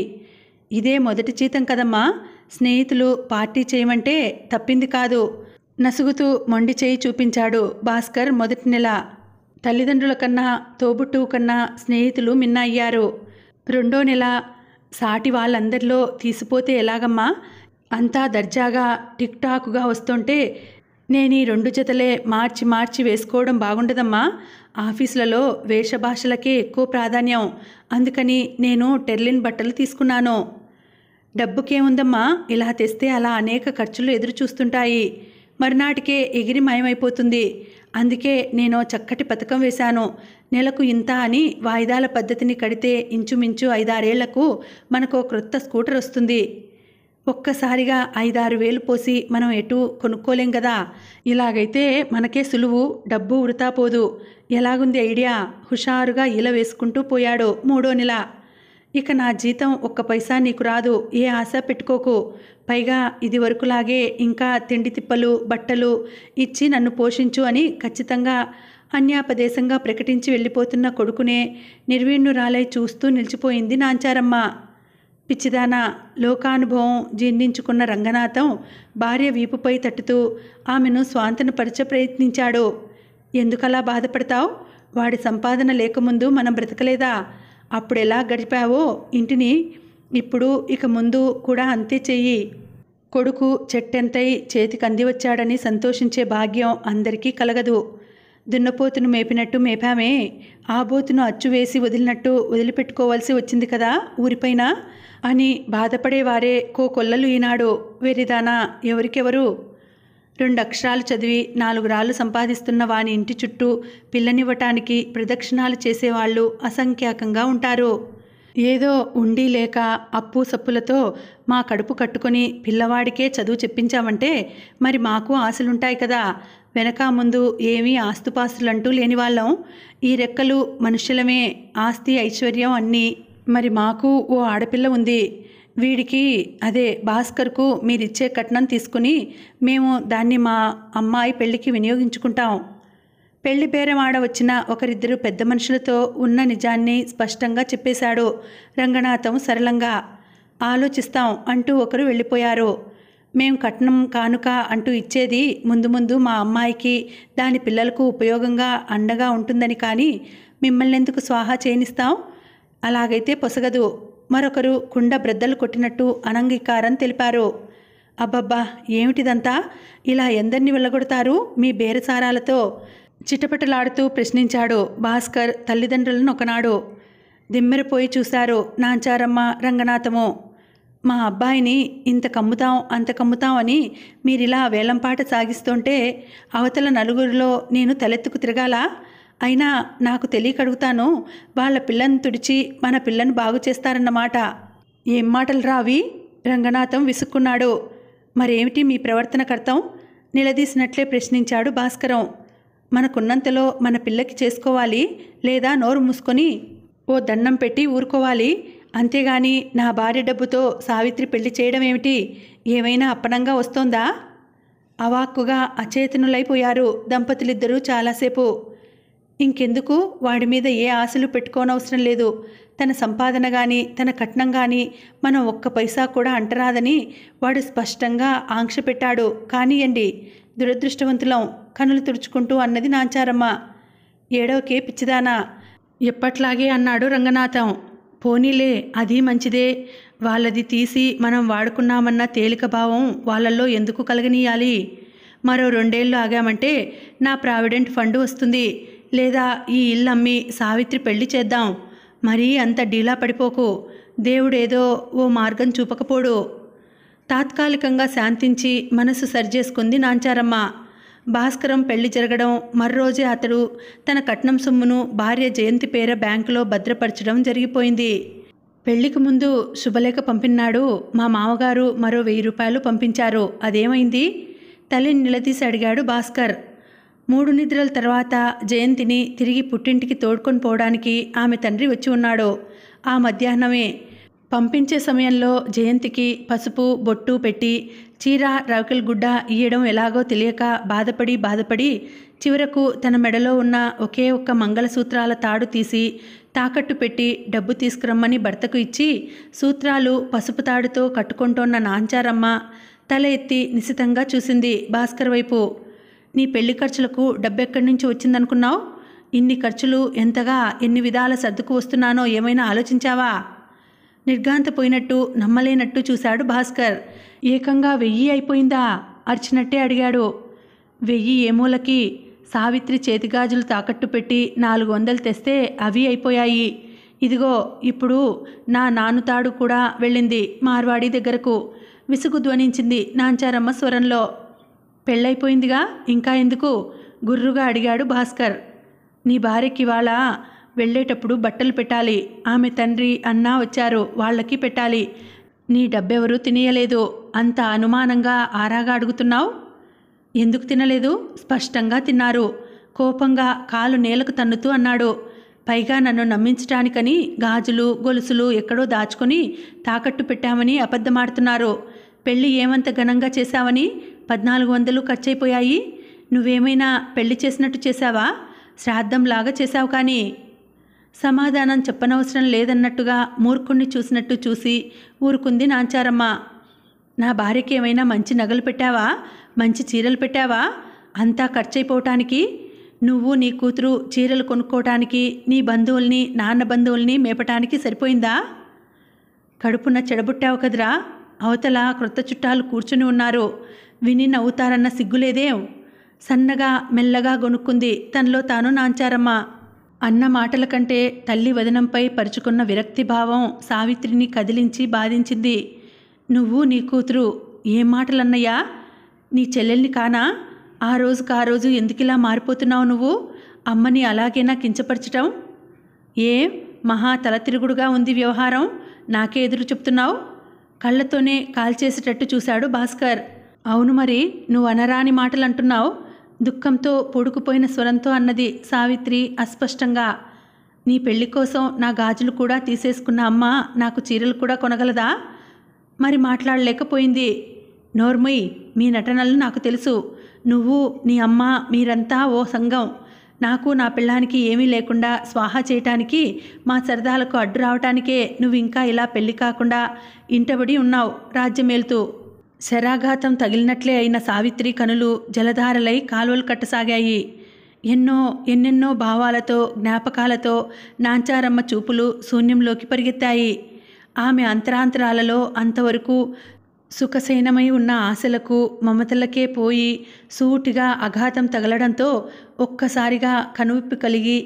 ఇదే మొదటి జీతం కదమ్మా స్నేహితులు పార్టీ చేయమంటే తప్పింది కాదు నసుగుతూ మొండి చేయి చూపించాడు భాస్కర్ మొదటి నెల తల్లిదండ్రుల కన్నా తోబుట్టువు కన్నా స్నేహితులు మిన్న అయ్యారు రెండో నెల సాటి వాళ్ళందరిలో తీసిపోతే ఎలాగమ్మా అంతా దర్జాగా టిక్ టాక్గా వస్తుంటే నేను ఈ రెండు జతలే మార్చి మార్చి వేసుకోవడం బాగుండదమ్మా ఆఫీసులలో వేషభాషలకే ఎక్కువ ప్రాధాన్యం అందుకని నేను టెర్లిన్ బట్టలు తీసుకున్నాను డబ్బుకేముందమ్మా ఇలా తెస్తే అలా అనేక ఖర్చులు ఎదురు చూస్తుంటాయి మరునాటికే ఎగిరి మాయమైపోతుంది అందుకే నేను చక్కటి పథకం వేశాను నెలకు ఇంత అని వాయిదాల పద్ధతిని కడితే ఇంచుమించు ఐదారేళ్లకు మనకు క్రొత్త స్కూటర్ వస్తుంది ఒక్కసారిగా ఐదారు వేలు పోసి మనం ఎటు కొనుక్కోలేం కదా ఇలాగైతే మనకే సులువు డబ్బు వృతా పోదు ఎలాగుంది ఐడియా హుషారుగా ఇలా వేసుకుంటూ పోయాడు మూడో నెల ఇక నా జీతం ఒక్క పైసా నీకు రాదు ఏ ఆశ పెట్టుకోకు పైగా ఇది వరకులాగే ఇంకా తిండి తిప్పలు బట్టలు ఇచ్చి నన్ను పోషించు అని ఖచ్చితంగా అన్యాపదేశంగా ప్రకటించి వెళ్ళిపోతున్న కొడుకునే నిర్వీణురాలై చూస్తూ నిలిచిపోయింది నాంచారమ్మ పిచ్చిదాన లోకానుభవం జీర్ణించుకున్న రంగనాథం భార్య వీపుపై తట్టుతూ ఆమెను స్వాంతనపరిచ ప్రయత్నించాడు ఎందుకలా బాధపడతావు వాడి సంపాదన లేకముందు మనం బ్రతకలేదా అప్పుడెలా గడిపావో ఇంటిని ఇప్పుడు ఇక ముందు కూడా అంతే చెయ్యి కొడుకు చెట్టెంతై చేతికి అందివచ్చాడని సంతోషించే భాగ్యం అందరికీ కలగదు దున్నపోతును మేపినట్టు మేపామే ఆ బోతును అచ్చువేసి వదిలినట్టు వదిలిపెట్టుకోవాల్సి వచ్చింది కదా ఊరిపైన అని బాధపడేవారే కో కొల్లలు ఈనాడు వేరేదానా ఎవరికెవరు రెండు అక్షరాలు చదివి నాలుగు రాళ్ళు సంపాదిస్తున్న వాని ఇంటి చుట్టూ పిల్లనివ్వటానికి ప్రదక్షిణాలు చేసేవాళ్ళు అసంఖ్యాకంగా ఉంటారు ఏదో ఉండి లేక అప్పు సప్పులతో మా కడుపు కట్టుకొని పిల్లవాడికే చదువు చెప్పించామంటే మరి మాకు ఆశలుంటాయి కదా వెనక ముందు ఏమీ ఆస్తుపాస్తులంటూ లేని వాళ్ళం ఈ రెక్కలు మనుషులమే ఆస్తి ఐశ్వర్యం అన్నీ మరి మాకు ఓ ఆడపిల్ల ఉంది వీడికి అదే భాస్కర్కు మీరిచ్చే కట్నం తీసుకుని మేము దాన్ని మా అమ్మాయి పెళ్ళికి వినియోగించుకుంటాం పెళ్లి బేరమాడ వచ్చిన ఒకరిద్దరు పెద్ద మనుషులతో ఉన్న నిజాన్ని స్పష్టంగా చెప్పేశాడు రంగనాథం సరళంగా ఆలోచిస్తాం అంటూ ఒకరు వెళ్ళిపోయారు మేం కట్నం కానుక అంటూ ఇచ్చేది ముందు ముందు మా అమ్మాయికి దాని పిల్లలకు ఉపయోగంగా అండగా ఉంటుందని కానీ మిమ్మల్ని ఎందుకు స్వాహా చేయనిస్తాం అలాగైతే పొసగదు మరొకరు కుండ బ్రద్దలు కొట్టినట్టు అనంగీకారం తెలిపారు అబ్బబ్బా ఏమిటిదంతా ఇలా ఎందరిని వెళ్ళగొడతారు మీ బేరసారాలతో చిటపటలాడుతూ ప్రశ్నించాడు భాస్కర్ తల్లిదండ్రులను ఒకనాడు దిమ్మెరపోయి చూశారు నాంచారమ్మ రంగనాథము మా అబ్బాయిని ఇంత కమ్ముతాం అంత కమ్ముతాం అని మీరిలా వేలంపాట సాగిస్తుంటే అవతల నలుగురిలో నేను తలెత్తుకు తిరగాలా అయినా నాకు తెలియకడుగుతాను వాళ్ళ పిల్లను తుడిచి మన పిల్లను బాగు చేస్తారన్నమాట ఏం మాటలు రావి రంగనాథం విసుక్కున్నాడు మరేమిటి మీ ప్రవర్తనకర్తం నిలదీసినట్లే ప్రశ్నించాడు భాస్కరం మనకున్నంతలో మన పిల్లకి చేసుకోవాలి లేదా నోరు మూసుకొని ఓ దండం పెట్టి ఊరుకోవాలి అంతేగాని నా భార్య డబ్బుతో సావిత్రి పెళ్లి చేయడం ఏమిటి ఏమైనా అప్పనంగా వస్తోందా అవాక్కుగా అచేతనులైపోయారు దంపతులిద్దరూ చాలాసేపు ఇంకెందుకు వాడి మీద ఏ ఆశలు పెట్టుకోనవసరం లేదు తన సంపాదన కానీ తన కట్నం కానీ మనం ఒక్క పైసా కూడా అంటరాదని వాడు స్పష్టంగా ఆంక్ష పెట్టాడు కానీయండి దురదృష్టవంతులం కనులు తుడుచుకుంటూ అన్నది నాంచారమ్మ ఏడోకే పిచ్చిదానా ఎప్పట్లాగే అన్నాడు రంగనాథం పోనీలే అది మంచిదే వాళ్ళది తీసి మనం వాడుకున్నామన్న తేలిక భావం వాళ్ళల్లో ఎందుకు కలగనీయాలి మరో రెండేళ్ళు ఆగామంటే నా ప్రావిడెంట్ ఫండ్ వస్తుంది లేదా ఈ ఇల్లమ్మి సావిత్రి పెళ్లి చేద్దాం మరీ అంత డీలా పడిపోకు దేవుడేదో ఓ మార్గం చూపకపోడు తాత్కాలికంగా శాంతించి మనసు సరిచేసుకుంది నాంచారమ్మ భాస్కరం పెళ్లి జరగడం మరోజే అతడు తన కట్నం సొమ్మును భార్య జయంతి పేర బ్యాంకులో భద్రపరచడం జరిగిపోయింది పెళ్లికి ముందు శుభలేఖ పంపినాడు మా మామగారు మరో వెయ్యి రూపాయలు పంపించారు అదేమైంది తల్లిని నిలదీసి అడిగాడు భాస్కర్ మూడు నిద్రల తర్వాత జయంతిని తిరిగి పుట్టింటికి తోడుకొని పోవడానికి ఆమె తండ్రి వచ్చి ఉన్నాడు ఆ మధ్యాహ్నమే పంపించే సమయంలో జయంతికి పసుపు బొట్టు పెట్టి చీర రవికల్ గుడ్డ ఇయ్యడం ఎలాగో తెలియక బాధపడి బాధపడి చివరకు తన మెడలో ఉన్న ఒకే ఒక్క మంగళసూత్రాల తాడు తీసి తాకట్టు పెట్టి డబ్బు తీసుకురమ్మని భర్తకు ఇచ్చి సూత్రాలు పసుపు తాడుతో కట్టుకుంటోన్న నాంచారమ్మ తల ఎత్తి నిశితంగా చూసింది భాస్కర్ వైపు నీ పెళ్లి ఖర్చులకు డబ్బెక్కడి నుంచి వచ్చిందనుకున్నావు ఇన్ని ఖర్చులు ఎంతగా ఎన్ని విధాల సర్దుకు వస్తున్నానో ఏమైనా ఆలోచించావా నిర్ఘాంతపోయినట్టు నమ్మలేనట్టు చూశాడు భాస్కర్ ఏకంగా వెయ్యి అయిపోయిందా అరిచినట్టే అడిగాడు వెయ్యి ఏమూలకి సావిత్రి చేతిగాజులు తాకట్టు పెట్టి నాలుగు వందలు తెస్తే అవి అయిపోయాయి ఇదిగో ఇప్పుడు నా నానుతాడు కూడా వెళ్ళింది మార్వాడి దగ్గరకు విసుగు ధ్వనించింది నాంచారమ్మ స్వరంలో పెళ్ళైపోయిందిగా ఇంకా ఎందుకు గుర్రుగా అడిగాడు భాస్కర్ నీ భార్యకి వాళ్ళ వెళ్ళేటప్పుడు బట్టలు పెట్టాలి ఆమె తండ్రి అన్నా వచ్చారు వాళ్ళకి పెట్టాలి నీ డబ్బెవరూ తినేయలేదు అంత అనుమానంగా ఆరాగా అడుగుతున్నావు ఎందుకు తినలేదు స్పష్టంగా తిన్నారు కోపంగా కాలు నేలకు తన్నుతూ అన్నాడు పైగా నన్ను నమ్మించటానికని గాజులు గొలుసులు ఎక్కడో దాచుకొని తాకట్టు పెట్టామని అబద్ధమాడుతున్నారు పెళ్ళి ఏమంత ఘనంగా చేశావని పద్నాలుగు వందలు ఖర్చయిపోయాయి నువ్వేమైనా పెళ్లి చేసినట్టు చేశావా శ్రాద్ధంలాగా చేశావు కానీ సమాధానం చెప్పనవసరం లేదన్నట్టుగా మూర్ఖుణ్ణి చూసినట్టు చూసి ఊరుకుంది నాంచారమ్మ నా భార్యకి ఏమైనా మంచి నగలు పెట్టావా మంచి చీరలు పెట్టావా అంతా ఖర్చయిపోవటానికి నువ్వు నీ కూతురు చీరలు కొనుక్కోవటానికి నీ బంధువుల్ని నాన్న బంధువుల్ని మేపటానికి సరిపోయిందా కడుపున చెడబుట్టావు కదరా అవతల క్రొత్త చుట్టాలు కూర్చుని ఉన్నారు విని నవ్వుతారన్న సిగ్గులేదేం సన్నగా మెల్లగా గొనుక్కుంది తనలో తాను నాంచారమ్మ అన్న మాటల కంటే తల్లి వదనంపై పరుచుకున్న విరక్తి భావం సావిత్రిని కదిలించి బాధించింది నువ్వు నీ కూతురు ఏం మాటలన్నయ్యా నీ చెల్లెల్ని కానా ఆ రోజుకు ఆ రోజు ఎందుకిలా మారిపోతున్నావు నువ్వు అమ్మని అలాగేనా కించపరచటం ఏం మహా తలతిరుగుడుగా ఉంది వ్యవహారం నాకే ఎదురు చెప్తున్నావు కళ్ళతోనే కాల్చేసేటట్టు చూశాడు భాస్కర్ అవును మరి నువ్వు అనరాని మాటలు అంటున్నావు దుఃఖంతో పూడుకుపోయిన స్వరంతో అన్నది సావిత్రి అస్పష్టంగా నీ పెళ్లి కోసం నా గాజులు కూడా తీసేసుకున్న అమ్మ నాకు చీరలు కూడా కొనగలదా మరి మాట్లాడలేకపోయింది నోర్మయ్ మీ నటనలు నాకు తెలుసు నువ్వు నీ అమ్మ మీరంతా ఓ సంఘం నాకు నా పిల్లానికి ఏమీ లేకుండా స్వాహా చేయటానికి మా సరదాలకు అడ్డు రావటానికే నువ్వు ఇంకా ఇలా పెళ్లి కాకుండా ఇంటబడి ఉన్నావు రాజ్యమేలుతూ శరాఘాతం తగిలినట్లే అయిన సావిత్రి కనులు జలధారలై కాలువలు కట్టసాగాయి ఎన్నో ఎన్నెన్నో భావాలతో జ్ఞాపకాలతో నాంచారమ్మ చూపులు శూన్యంలోకి పరిగెత్తాయి ఆమె అంతరాంతరాలలో అంతవరకు సుఖసేనమై ఉన్న ఆశలకు మమతలకే పోయి సూటిగా అఘాతం తగలడంతో ఒక్కసారిగా కనువిప్పు కలిగి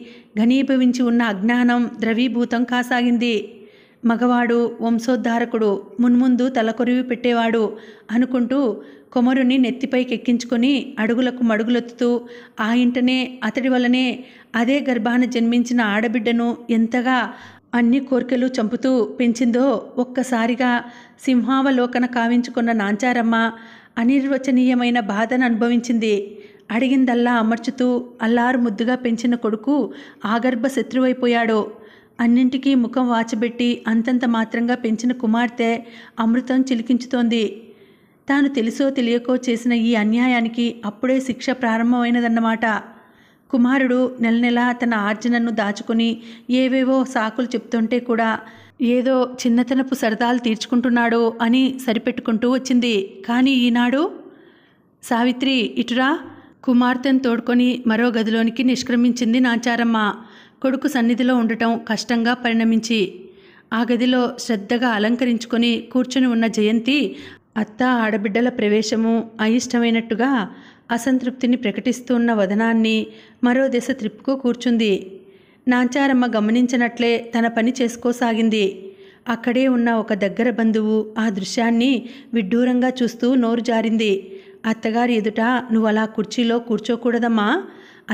ఘనీభవించి ఉన్న అజ్ఞానం ద్రవీభూతం కాసాగింది మగవాడు వంశోద్ధారకుడు మున్ముందు తలకొరివి పెట్టేవాడు అనుకుంటూ కొమరుని నెత్తిపైకెక్కించుకొని అడుగులకు మడుగులొత్తుతూ ఆ ఇంటనే అతడి వలనే అదే గర్భాన జన్మించిన ఆడబిడ్డను ఎంతగా అన్ని కోర్కెలు చంపుతూ పెంచిందో ఒక్కసారిగా సింహావలోకన కావించుకున్న నాంచారమ్మ అనిర్వచనీయమైన బాధను అనుభవించింది అడిగిందల్లా అమర్చుతూ అల్లారు ముద్దుగా పెంచిన కొడుకు ఆగర్భ శత్రువైపోయాడు అన్నింటికీ ముఖం వాచబెట్టి అంతంత మాత్రంగా పెంచిన కుమార్తె అమృతం చిలికించుతోంది తాను తెలుసో తెలియకో చేసిన ఈ అన్యాయానికి అప్పుడే శిక్ష ప్రారంభమైనదన్నమాట కుమారుడు నెల నెల తన ఆర్జనను దాచుకుని ఏవేవో సాకులు చెప్తుంటే కూడా ఏదో చిన్నతనపు సరదాలు తీర్చుకుంటున్నాడు అని సరిపెట్టుకుంటూ వచ్చింది కానీ ఈనాడు సావిత్రి ఇటురా కుమార్తెను తోడుకొని మరో గదిలోనికి నిష్క్రమించింది నాచారమ్మ కొడుకు సన్నిధిలో ఉండటం కష్టంగా పరిణమించి ఆ గదిలో శ్రద్ధగా అలంకరించుకొని కూర్చుని ఉన్న జయంతి అత్త ఆడబిడ్డల ప్రవేశము అయిష్టమైనట్టుగా అసంతృప్తిని ప్రకటిస్తూ ఉన్న వదనాన్ని మరో దిశ త్రిప్పుకు కూర్చుంది నాంచారమ్మ గమనించినట్లే తన పని చేసుకోసాగింది అక్కడే ఉన్న ఒక దగ్గర బంధువు ఆ దృశ్యాన్ని విడ్డూరంగా చూస్తూ నోరు జారింది అత్తగారి ఎదుట నువ్వు అలా కుర్చీలో కూర్చోకూడదమ్మా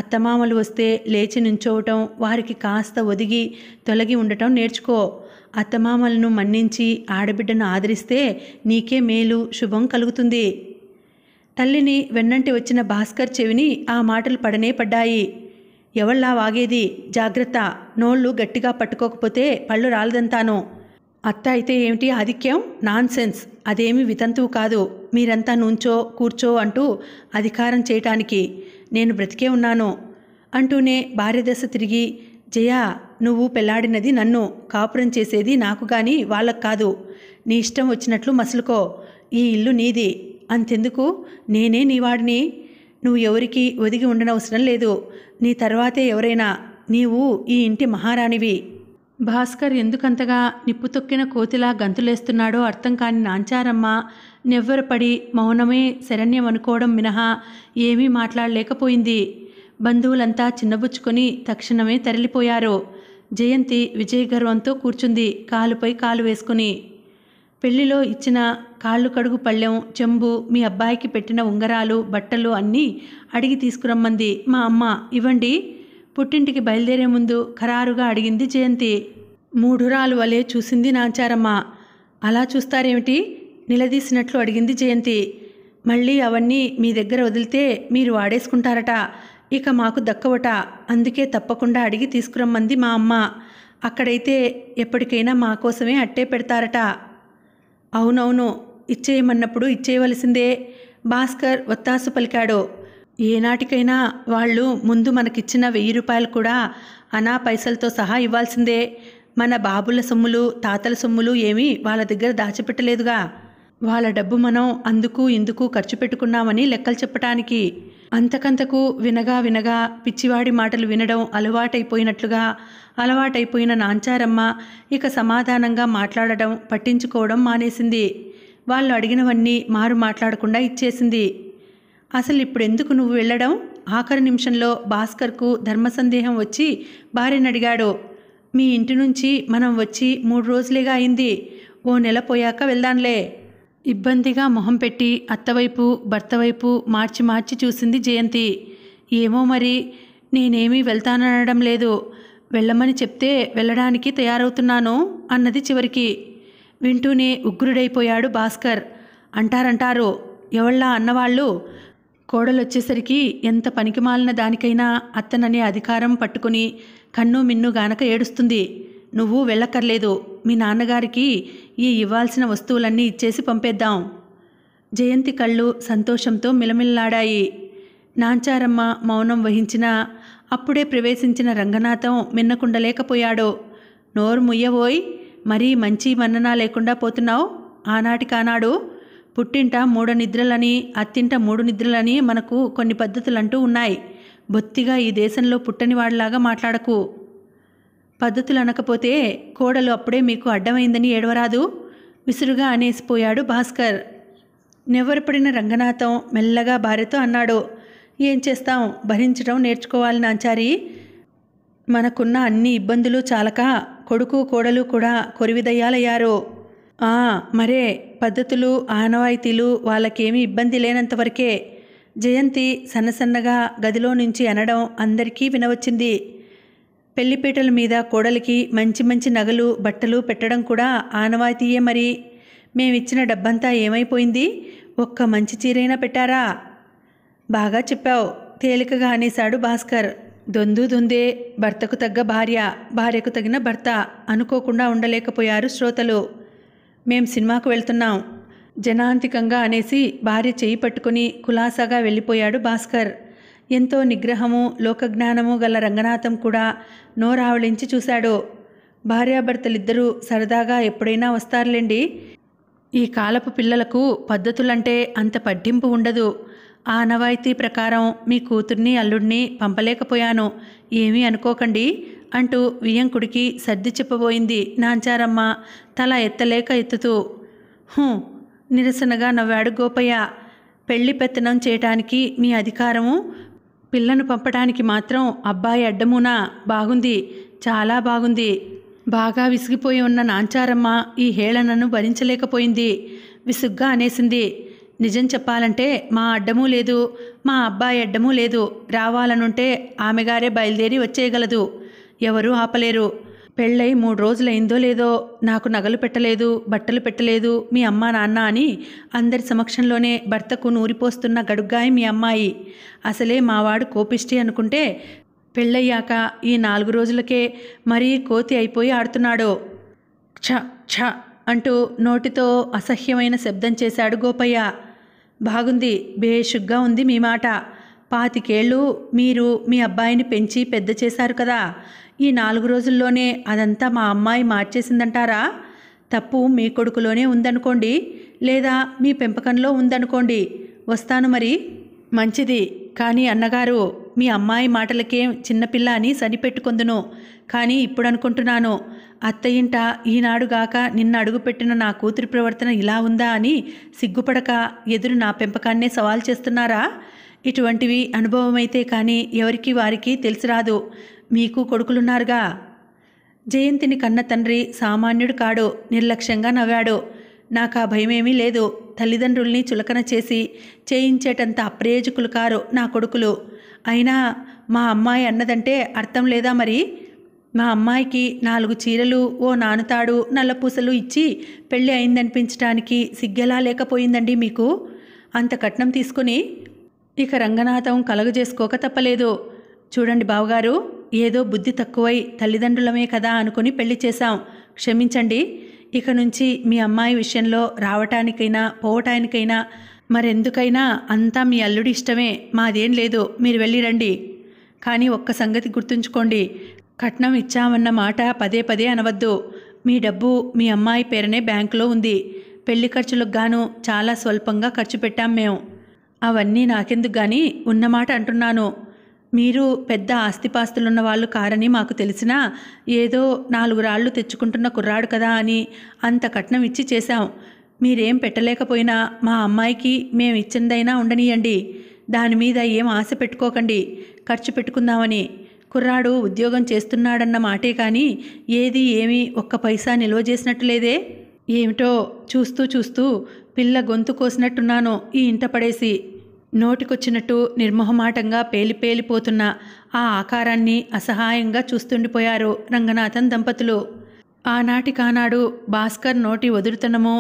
అత్తమామలు వస్తే లేచి నుంచోవటం వారికి కాస్త ఒదిగి తొలగి ఉండటం నేర్చుకో అత్తమామలను మన్నించి ఆడబిడ్డను ఆదరిస్తే నీకే మేలు శుభం కలుగుతుంది తల్లిని వెన్నంటి వచ్చిన భాస్కర్ చెవిని ఆ మాటలు పడనే పడ్డాయి ఎవళ్లా వాగేది జాగ్రత్త నోళ్ళు గట్టిగా పట్టుకోకపోతే పళ్ళు రాలదంతాను అత్త అయితే ఏమిటి ఆధిక్యం నాన్సెన్స్ అదేమి వితంతువు కాదు మీరంతా నుంచో కూర్చో అంటూ అధికారం చేయటానికి నేను బ్రతికే ఉన్నాను అంటూనే భార్య దశ తిరిగి జయా నువ్వు పెళ్లాడినది నన్ను కాపురం చేసేది నాకు కానీ వాళ్ళకు కాదు నీ ఇష్టం వచ్చినట్లు మసులుకో ఈ ఇల్లు నీది అంతెందుకు నేనే నీవాడిని నువ్వు ఎవరికి ఒదిగి ఉండనవసరం లేదు నీ తర్వాతే ఎవరైనా నీవు ఈ ఇంటి మహారాణివి భాస్కర్ ఎందుకంతగా నిప్పుతొక్కిన కోతిలా గంతులేస్తున్నాడో అర్థం కాని నాంచారమ్మ నెవ్వరపడి మౌనమే శరణ్యం అనుకోవడం మినహా ఏమీ మాట్లాడలేకపోయింది బంధువులంతా చిన్నబుచ్చుకొని తక్షణమే తరలిపోయారు జయంతి విజయ గర్వంతో కూర్చుంది కాలుపై కాలు వేసుకుని పెళ్లిలో ఇచ్చిన కాళ్ళు కడుగు పళ్ళెం చెంబు మీ అబ్బాయికి పెట్టిన ఉంగరాలు బట్టలు అన్నీ అడిగి తీసుకురమ్మంది మా అమ్మ ఇవ్వండి పుట్టింటికి బయలుదేరే ముందు ఖరారుగా అడిగింది జయంతి మూఢురాలు వలె చూసింది నాంచారమ్మ అలా చూస్తారేమిటి నిలదీసినట్లు అడిగింది జయంతి మళ్ళీ అవన్నీ మీ దగ్గర వదిలితే మీరు వాడేసుకుంటారట ఇక మాకు దక్కవట అందుకే తప్పకుండా అడిగి తీసుకురమ్మంది మా అమ్మ అక్కడైతే ఎప్పటికైనా మా కోసమే అట్టే పెడతారట అవునవును ఇచ్చేయమన్నప్పుడు ఇచ్చేయవలసిందే భాస్కర్ ఒత్తాసు పలికాడు ఏనాటికైనా వాళ్ళు ముందు మనకిచ్చిన వెయ్యి రూపాయలు కూడా అనా పైసలతో సహా ఇవ్వాల్సిందే మన బాబుల సొమ్ములు తాతల సొమ్ములు ఏమీ వాళ్ళ దగ్గర దాచిపెట్టలేదుగా వాళ్ళ డబ్బు మనం అందుకు ఇందుకు ఖర్చు పెట్టుకున్నామని లెక్కలు చెప్పటానికి అంతకంతకు వినగా వినగా పిచ్చివాడి మాటలు వినడం అలవాటైపోయినట్లుగా అలవాటైపోయిన నాంచారమ్మ ఇక సమాధానంగా మాట్లాడడం పట్టించుకోవడం మానేసింది వాళ్ళు అడిగినవన్నీ మారు మాట్లాడకుండా ఇచ్చేసింది అసలు ఇప్పుడు ఎందుకు నువ్వు వెళ్ళడం ఆఖరి నిమిషంలో భాస్కర్కు ధర్మ సందేహం వచ్చి భార్యను అడిగాడు మీ ఇంటి నుంచి మనం వచ్చి మూడు రోజులేగా అయింది ఓ నెల పోయాక వెళ్దాంలే ఇబ్బందిగా మొహం పెట్టి అత్తవైపు భర్తవైపు మార్చి మార్చి చూసింది జయంతి ఏమో మరి నేనేమీ వెళ్తాననడం లేదు వెళ్ళమని చెప్తే వెళ్ళడానికి తయారవుతున్నాను అన్నది చివరికి వింటూనే ఉగ్రుడైపోయాడు భాస్కర్ అంటారంటారు ఎవళ్ళా అన్నవాళ్ళు కోడలొచ్చేసరికి ఎంత పనికిమాలిన దానికైనా అత్తననే అధికారం పట్టుకుని కన్ను మిన్ను గానక ఏడుస్తుంది నువ్వు వెళ్ళక్కర్లేదు మీ నాన్నగారికి ఈ ఇవ్వాల్సిన వస్తువులన్నీ ఇచ్చేసి పంపేద్దాం జయంతి కళ్ళు సంతోషంతో మిలమిల్లాడాయి నాంచారమ్మ మౌనం వహించినా అప్పుడే ప్రవేశించిన రంగనాథం మిన్నకుండలేకపోయాడు నోరు ముయ్యబోయ్ మరీ మంచి మన్ననా లేకుండా పోతున్నావు ఆనాటికానాడు పుట్టింట మూడు నిద్రలని అత్తింట మూడు నిద్రలని మనకు కొన్ని పద్ధతులంటూ ఉన్నాయి బొత్తిగా ఈ దేశంలో పుట్టనివాడిలాగా మాట్లాడకు పద్ధతులు అనకపోతే కోడలు అప్పుడే మీకు అడ్డమైందని ఏడవరాదు విసురుగా అనేసిపోయాడు భాస్కర్ నివ్వరపడిన రంగనాథం మెల్లగా భార్యతో అన్నాడు ఏం చేస్తాం భరించడం నేర్చుకోవాలి నాంచారి మనకున్న అన్ని ఇబ్బందులు చాలక కొడుకు కోడలు కూడా కొరివిదయ్యాలయ్యారు ఆ మరే పద్ధతులు ఆనవాయితీలు వాళ్ళకేమీ ఇబ్బంది లేనంతవరకే జయంతి సన్నసన్నగా గదిలో నుంచి అనడం అందరికీ వినవచ్చింది పెళ్లిపీటల మీద కోడలికి మంచి మంచి నగలు బట్టలు పెట్టడం కూడా ఆనవాయితీయే మరి మేమిచ్చిన డబ్బంతా ఏమైపోయింది ఒక్క మంచి చీరైనా పెట్టారా బాగా చెప్పావు తేలికగా అనేశాడు భాస్కర్ దొందు దొందే భర్తకు తగ్గ భార్య భార్యకు తగిన భర్త అనుకోకుండా ఉండలేకపోయారు శ్రోతలు మేం సినిమాకు వెళ్తున్నాం జనాంతికంగా అనేసి భార్య చేయి పట్టుకుని కులాసాగా వెళ్ళిపోయాడు భాస్కర్ ఎంతో నిగ్రహము లోకజ్ఞానము గల రంగనాథం కూడా నోరావళించి చూశాడు భార్యాభర్తలిద్దరూ సరదాగా ఎప్పుడైనా వస్తారులేండి ఈ కాలపు పిల్లలకు పద్ధతులంటే అంత పట్టింపు ఉండదు ఆ అనవాయితీ ప్రకారం మీ కూతుర్ని అల్లుడిని పంపలేకపోయాను ఏమీ అనుకోకండి అంటూ వియంకుడికి సర్ది చెప్పబోయింది నాంచారమ్మ తల ఎత్తలేక ఎత్తుతూ నిరసనగా నవ్వాడు గోపయ్య పెళ్లి పెత్తనం చేయటానికి మీ అధికారము పిల్లను పంపడానికి మాత్రం అబ్బాయి అడ్డమున బాగుంది చాలా బాగుంది బాగా విసిగిపోయి ఉన్న నాంచారమ్మ ఈ హేళనను భరించలేకపోయింది విసుగ్గా అనేసింది నిజం చెప్పాలంటే మా అడ్డమూ లేదు మా అబ్బాయి అడ్డమూ లేదు రావాలనుంటే ఆమెగారే బయలుదేరి వచ్చేయగలదు ఎవరూ ఆపలేరు పెళ్ళై మూడు రోజులైందో లేదో నాకు నగలు పెట్టలేదు బట్టలు పెట్టలేదు మీ అమ్మ నాన్న అని అందరి సమక్షంలోనే భర్తకు నూరిపోస్తున్న గడుగ్గాయి మీ అమ్మాయి అసలే మావాడు కోపిష్టి అనుకుంటే పెళ్ళయ్యాక ఈ నాలుగు రోజులకే మరీ కోతి అయిపోయి ఆడుతున్నాడు ఛ ఛ అంటూ నోటితో అసహ్యమైన శబ్దం చేశాడు గోపయ్య బాగుంది బేషుగ్గా ఉంది మీ మాట పాతికేళ్ళు మీరు మీ అబ్బాయిని పెంచి పెద్ద చేశారు కదా ఈ నాలుగు రోజుల్లోనే అదంతా మా అమ్మాయి మార్చేసిందంటారా తప్పు మీ కొడుకులోనే ఉందనుకోండి లేదా మీ పెంపకంలో ఉందనుకోండి వస్తాను మరి మంచిది కానీ అన్నగారు మీ అమ్మాయి మాటలకే చిన్నపిల్ల అని సరిపెట్టుకుందును కానీ ఇప్పుడు అనుకుంటున్నాను అత్తయ్యంట ఈనాడుగాక నిన్న అడుగుపెట్టిన నా కూతురి ప్రవర్తన ఇలా ఉందా అని సిగ్గుపడక ఎదురు నా పెంపకాన్నే సవాల్ చేస్తున్నారా ఇటువంటివి అనుభవమైతే కానీ ఎవరికి వారికి తెలిసిరాదు మీకు కొడుకులున్నారుగా జయంతిని కన్న తండ్రి సామాన్యుడు కాడు నిర్లక్ష్యంగా నవ్వాడు నాకు ఆ భయమేమీ లేదు తల్లిదండ్రుల్ని చులకన చేసి చేయించేటంత అప్రయోజకులు కారు నా కొడుకులు అయినా మా అమ్మాయి అన్నదంటే అర్థం లేదా మరి మా అమ్మాయికి నాలుగు చీరలు ఓ నానుతాడు నల్లపూసలు ఇచ్చి పెళ్ళి అయిందనిపించడానికి సిగ్గెలా లేకపోయిందండి మీకు అంత కట్నం తీసుకుని ఇక రంగనాథం కలగజేసుకోక తప్పలేదు చూడండి బావగారు ఏదో బుద్ధి తక్కువై తల్లిదండ్రులమే కదా అనుకుని పెళ్లి చేశాం క్షమించండి ఇక నుంచి మీ అమ్మాయి విషయంలో రావటానికైనా పోవటానికైనా మరెందుకైనా అంతా మీ అల్లుడి ఇష్టమే మాదేం లేదు మీరు వెళ్ళి రండి కానీ ఒక్క సంగతి గుర్తుంచుకోండి కట్నం ఇచ్చామన్న మాట పదే పదే అనవద్దు మీ డబ్బు మీ అమ్మాయి పేరనే బ్యాంకులో ఉంది పెళ్లి ఖర్చులకు గాను చాలా స్వల్పంగా ఖర్చు పెట్టాం మేము అవన్నీ నాకెందుకు కానీ ఉన్నమాట అంటున్నాను మీరు పెద్ద ఆస్తిపాస్తులున్న వాళ్ళు కారని మాకు తెలిసినా ఏదో నాలుగు రాళ్ళు తెచ్చుకుంటున్న కుర్రాడు కదా అని అంత కట్నం ఇచ్చి చేశాం మీరేం పెట్టలేకపోయినా మా అమ్మాయికి మేము ఇచ్చిందైనా ఉండనీయండి దాని మీద ఏం ఆశ పెట్టుకోకండి ఖర్చు పెట్టుకుందామని కుర్రాడు ఉద్యోగం చేస్తున్నాడన్న మాటే కానీ ఏది ఏమీ ఒక్క పైసా నిల్వ చేసినట్టు లేదే ఏమిటో చూస్తూ చూస్తూ పిల్ల గొంతు కోసినట్టున్నాను ఈ ఇంట పడేసి నోటికొచ్చినట్టు నిర్మోహమాటంగా పేలి పేలిపోతున్న ఆ ఆకారాన్ని అసహాయంగా చూస్తుండిపోయారు రంగనాథన్ దంపతులు ఆనాటి కానాడు భాస్కర్ నోటి వదులుతనము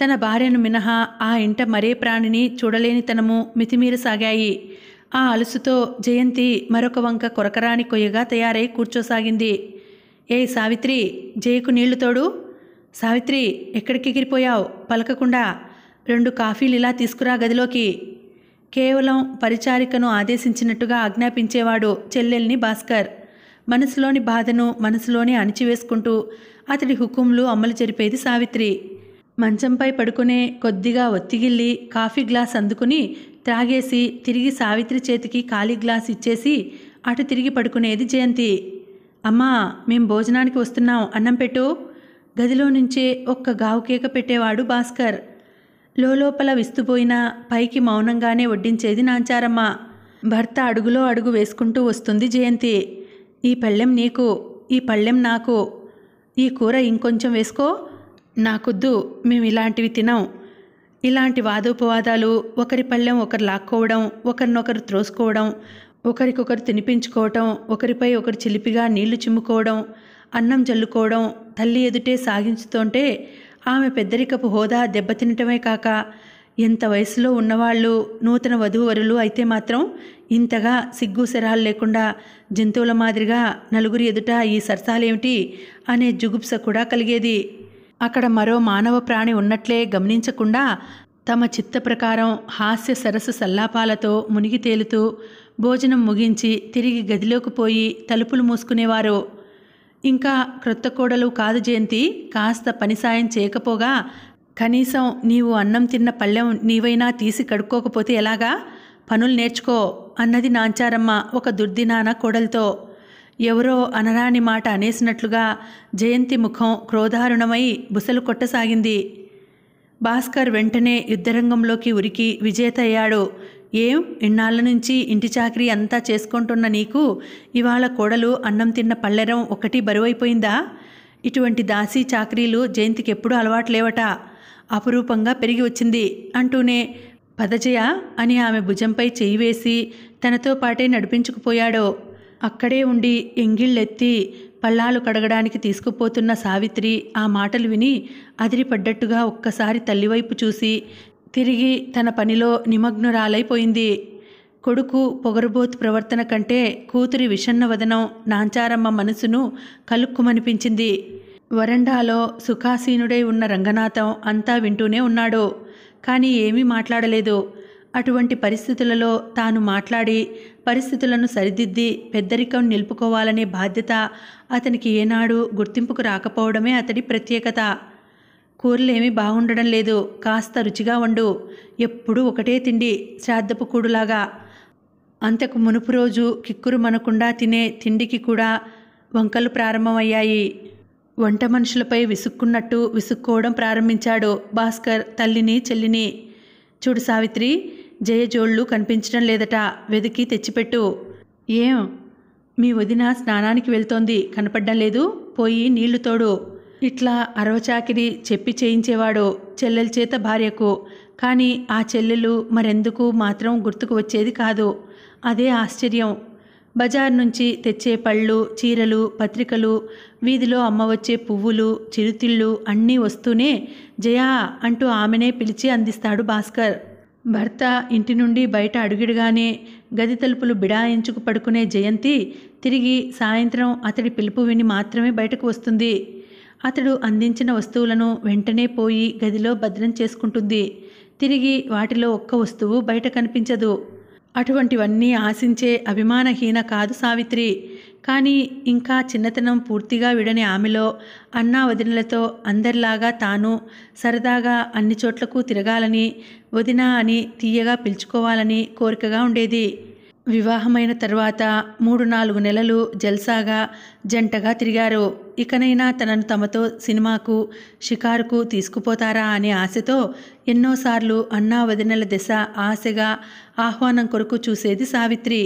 తన భార్యను మినహా ఆ ఇంట మరే ప్రాణిని చూడలేనితనము మితిమీరసాగాయి ఆ అలుసుతో జయంతి మరొక వంక కొరకరాని కొయ్యగా తయారై కూర్చోసాగింది ఏ సావిత్రి జయకు నీళ్లు తోడు సావిత్రి ఎక్కడికి ఎగిరిపోయావు పలకకుండా రెండు కాఫీలు ఇలా తీసుకురా గదిలోకి కేవలం పరిచారికను ఆదేశించినట్టుగా ఆజ్ఞాపించేవాడు చెల్లెల్ని భాస్కర్ మనసులోని బాధను మనసులోనే అణిచివేసుకుంటూ అతడి హుకుంలు అమలు జరిపేది సావిత్రి మంచంపై పడుకునే కొద్దిగా ఒత్తిగిల్లి కాఫీ గ్లాస్ అందుకుని త్రాగేసి తిరిగి సావిత్రి చేతికి ఖాళీ గ్లాస్ ఇచ్చేసి అటు తిరిగి పడుకునేది జయంతి అమ్మా మేం భోజనానికి వస్తున్నాం అన్నం పెట్టు గదిలో నుంచే ఒక్క గావుకేక పెట్టేవాడు భాస్కర్ లోపల విస్తుపోయినా పైకి మౌనంగానే వడ్డించేది నాంచారమ్మ భర్త అడుగులో అడుగు వేసుకుంటూ వస్తుంది జయంతి ఈ పళ్ళెం నీకు ఈ పళ్ళెం నాకు ఈ కూర ఇంకొంచెం వేసుకో నాకొద్దు మేము ఇలాంటివి తినాం ఇలాంటి వాదోపవాదాలు ఒకరి పళ్ళెం ఒకరు లాక్కోవడం ఒకరినొకరు త్రోసుకోవడం ఒకరికొకరు తినిపించుకోవటం ఒకరిపై ఒకరు చిలిపిగా నీళ్లు చిమ్ముకోవడం అన్నం జల్లుకోవడం తల్లి ఎదుటే సాగించుతుంటే ఆమె పెద్దరికపు హోదా దెబ్బతినటమే కాక ఎంత వయసులో ఉన్నవాళ్ళు నూతన వధూవరులు అయితే మాత్రం ఇంతగా సిగ్గు సరాలు లేకుండా జంతువుల మాదిరిగా నలుగురి ఎదుట ఈ సరసాలేమిటి అనే జుగుప్స కూడా కలిగేది అక్కడ మరో మానవ ప్రాణి ఉన్నట్లే గమనించకుండా తమ చిత్త ప్రకారం హాస్య సరస్సు సల్లాపాలతో మునిగి తేలుతూ భోజనం ముగించి తిరిగి గదిలోకి పోయి తలుపులు మూసుకునేవారు ఇంకా క్రొత్త కోడలు కాదు జయంతి కాస్త పని సాయం చేయకపోగా కనీసం నీవు అన్నం తిన్న పళ్ళెం నీవైనా తీసి కడుక్కోకపోతే ఎలాగా పనులు నేర్చుకో అన్నది నాంచారమ్మ ఒక దుర్దినాన కోడలతో ఎవరో అనరాని మాట అనేసినట్లుగా జయంతి ముఖం క్రోధారుణమై బుసలు కొట్టసాగింది భాస్కర్ వెంటనే యుద్ధరంగంలోకి ఉరికి విజేత అయ్యాడు ఏం ఇన్నాళ్ళ నుంచి ఇంటి చాకరీ అంతా చేసుకుంటున్న నీకు ఇవాళ కోడలు అన్నం తిన్న పల్లెరం ఒకటి బరువైపోయిందా ఇటువంటి దాసీ చాకరీలు జయంతికి ఎప్పుడూ అలవాట్లేవట అపురూపంగా పెరిగి వచ్చింది అంటూనే పదజయ అని ఆమె భుజంపై చేయి వేసి తనతో పాటే నడిపించుకుపోయాడో అక్కడే ఉండి ఎంగిళ్ళెత్తి పల్లాలు కడగడానికి తీసుకుపోతున్న సావిత్రి ఆ మాటలు విని అదిరిపడ్డట్టుగా ఒక్కసారి తల్లివైపు చూసి తిరిగి తన పనిలో నిమగ్నురాలైపోయింది కొడుకు పొగరుబోతు ప్రవర్తన కంటే కూతురి విషన్నవదనం నాంచారమ్మ మనసును కలుక్కుమనిపించింది వరండాలో సుఖాసీనుడై ఉన్న రంగనాథం అంతా వింటూనే ఉన్నాడు కానీ ఏమీ మాట్లాడలేదు అటువంటి పరిస్థితులలో తాను మాట్లాడి పరిస్థితులను సరిదిద్ది పెద్దరికం నిలుపుకోవాలనే బాధ్యత అతనికి ఏనాడు గుర్తింపుకు రాకపోవడమే అతడి ప్రత్యేకత కూరలేమీ బాగుండడం లేదు కాస్త రుచిగా వండు ఎప్పుడూ ఒకటే తిండి శ్రాద్ధపు కూడులాగా అంతకు మునుపు రోజు కిక్కురు మనకుండా తినే తిండికి కూడా వంకలు ప్రారంభమయ్యాయి వంట మనుషులపై విసుక్కున్నట్టు విసుక్కోవడం ప్రారంభించాడు భాస్కర్ తల్లిని చెల్లిని చూడు సావిత్రి జయజోళ్ళు కనిపించడం లేదట వెదికి తెచ్చిపెట్టు ఏం మీ వదిన స్నానానికి వెళ్తోంది కనపడ్డం లేదు పోయి నీళ్లు తోడు ఇట్లా అరవచాకిరి చెప్పి చేయించేవాడో చెల్లెల చేత భార్యకు కానీ ఆ చెల్లెలు మరెందుకు మాత్రం గుర్తుకు వచ్చేది కాదు అదే ఆశ్చర్యం బజార్ నుంచి తెచ్చే పళ్ళు చీరలు పత్రికలు వీధిలో అమ్మ వచ్చే పువ్వులు చిరుతిళ్ళు అన్నీ వస్తూనే జయా అంటూ ఆమెనే పిలిచి అందిస్తాడు భాస్కర్ భర్త ఇంటి నుండి బయట అడుగిడుగానే గది తలుపులు బిడాయించుకు పడుకునే జయంతి తిరిగి సాయంత్రం అతడి పిలుపు విని మాత్రమే బయటకు వస్తుంది అతడు అందించిన వస్తువులను వెంటనే పోయి గదిలో భద్రం చేసుకుంటుంది తిరిగి వాటిలో ఒక్క వస్తువు బయట కనిపించదు అటువంటివన్నీ ఆశించే అభిమానహీన కాదు సావిత్రి కానీ ఇంకా చిన్నతనం పూర్తిగా విడని ఆమెలో అన్నా వదినలతో అందరిలాగా తాను సరదాగా అన్ని చోట్లకు తిరగాలని వదినా అని తీయగా పిలుచుకోవాలని కోరికగా ఉండేది వివాహమైన తర్వాత మూడు నాలుగు నెలలు జల్సాగా జంటగా తిరిగారు ఇకనైనా తనను తమతో సినిమాకు షికారుకు తీసుకుపోతారా అనే ఆశతో ఎన్నోసార్లు అన్నా వదినల దశ ఆశగా ఆహ్వానం కొరకు చూసేది సావిత్రి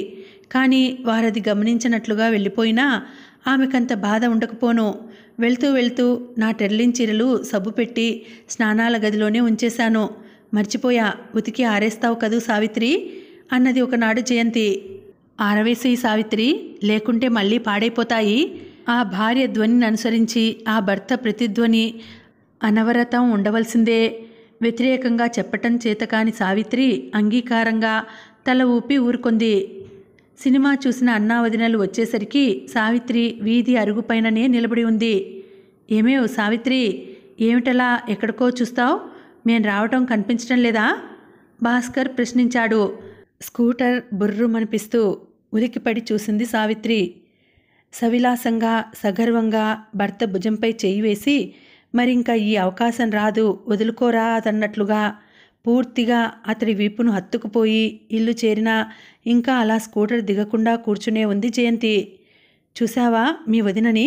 కానీ వారది గమనించినట్లుగా వెళ్ళిపోయినా ఆమెకంత బాధ ఉండకపోను వెళ్తూ వెళ్తూ నా టెర్లిన్ చీరలు సబ్బు పెట్టి స్నానాల గదిలోనే ఉంచేశాను మర్చిపోయా ఉతికి ఆరేస్తావు కదూ సావిత్రి అన్నది ఒకనాడు జయంతి ఆరవేసి సావిత్రి లేకుంటే మళ్ళీ పాడైపోతాయి ఆ భార్య ధ్వనిని అనుసరించి ఆ భర్త ప్రతిధ్వని అనవరతం ఉండవలసిందే వ్యతిరేకంగా చెప్పటం చేతకాని సావిత్రి అంగీకారంగా తల ఊపి ఊరుకుంది సినిమా చూసిన వదినలు వచ్చేసరికి సావిత్రి వీధి అరుగుపైననే నిలబడి ఉంది ఏమేవ్ సావిత్రి ఏమిటలా ఎక్కడికో చూస్తావు మేం రావటం కనిపించడం లేదా భాస్కర్ ప్రశ్నించాడు స్కూటర్ బుర్రుమనిపిస్తూ ఉలికిపడి చూసింది సావిత్రి సవిలాసంగా సగర్వంగా భర్త భుజంపై చేయి వేసి మరింక ఈ అవకాశం రాదు వదులుకోరా అదన్నట్లుగా పూర్తిగా అతడి వీపును హత్తుకుపోయి ఇల్లు చేరినా ఇంకా అలా స్కూటర్ దిగకుండా కూర్చునే ఉంది జయంతి చూసావా మీ వదినని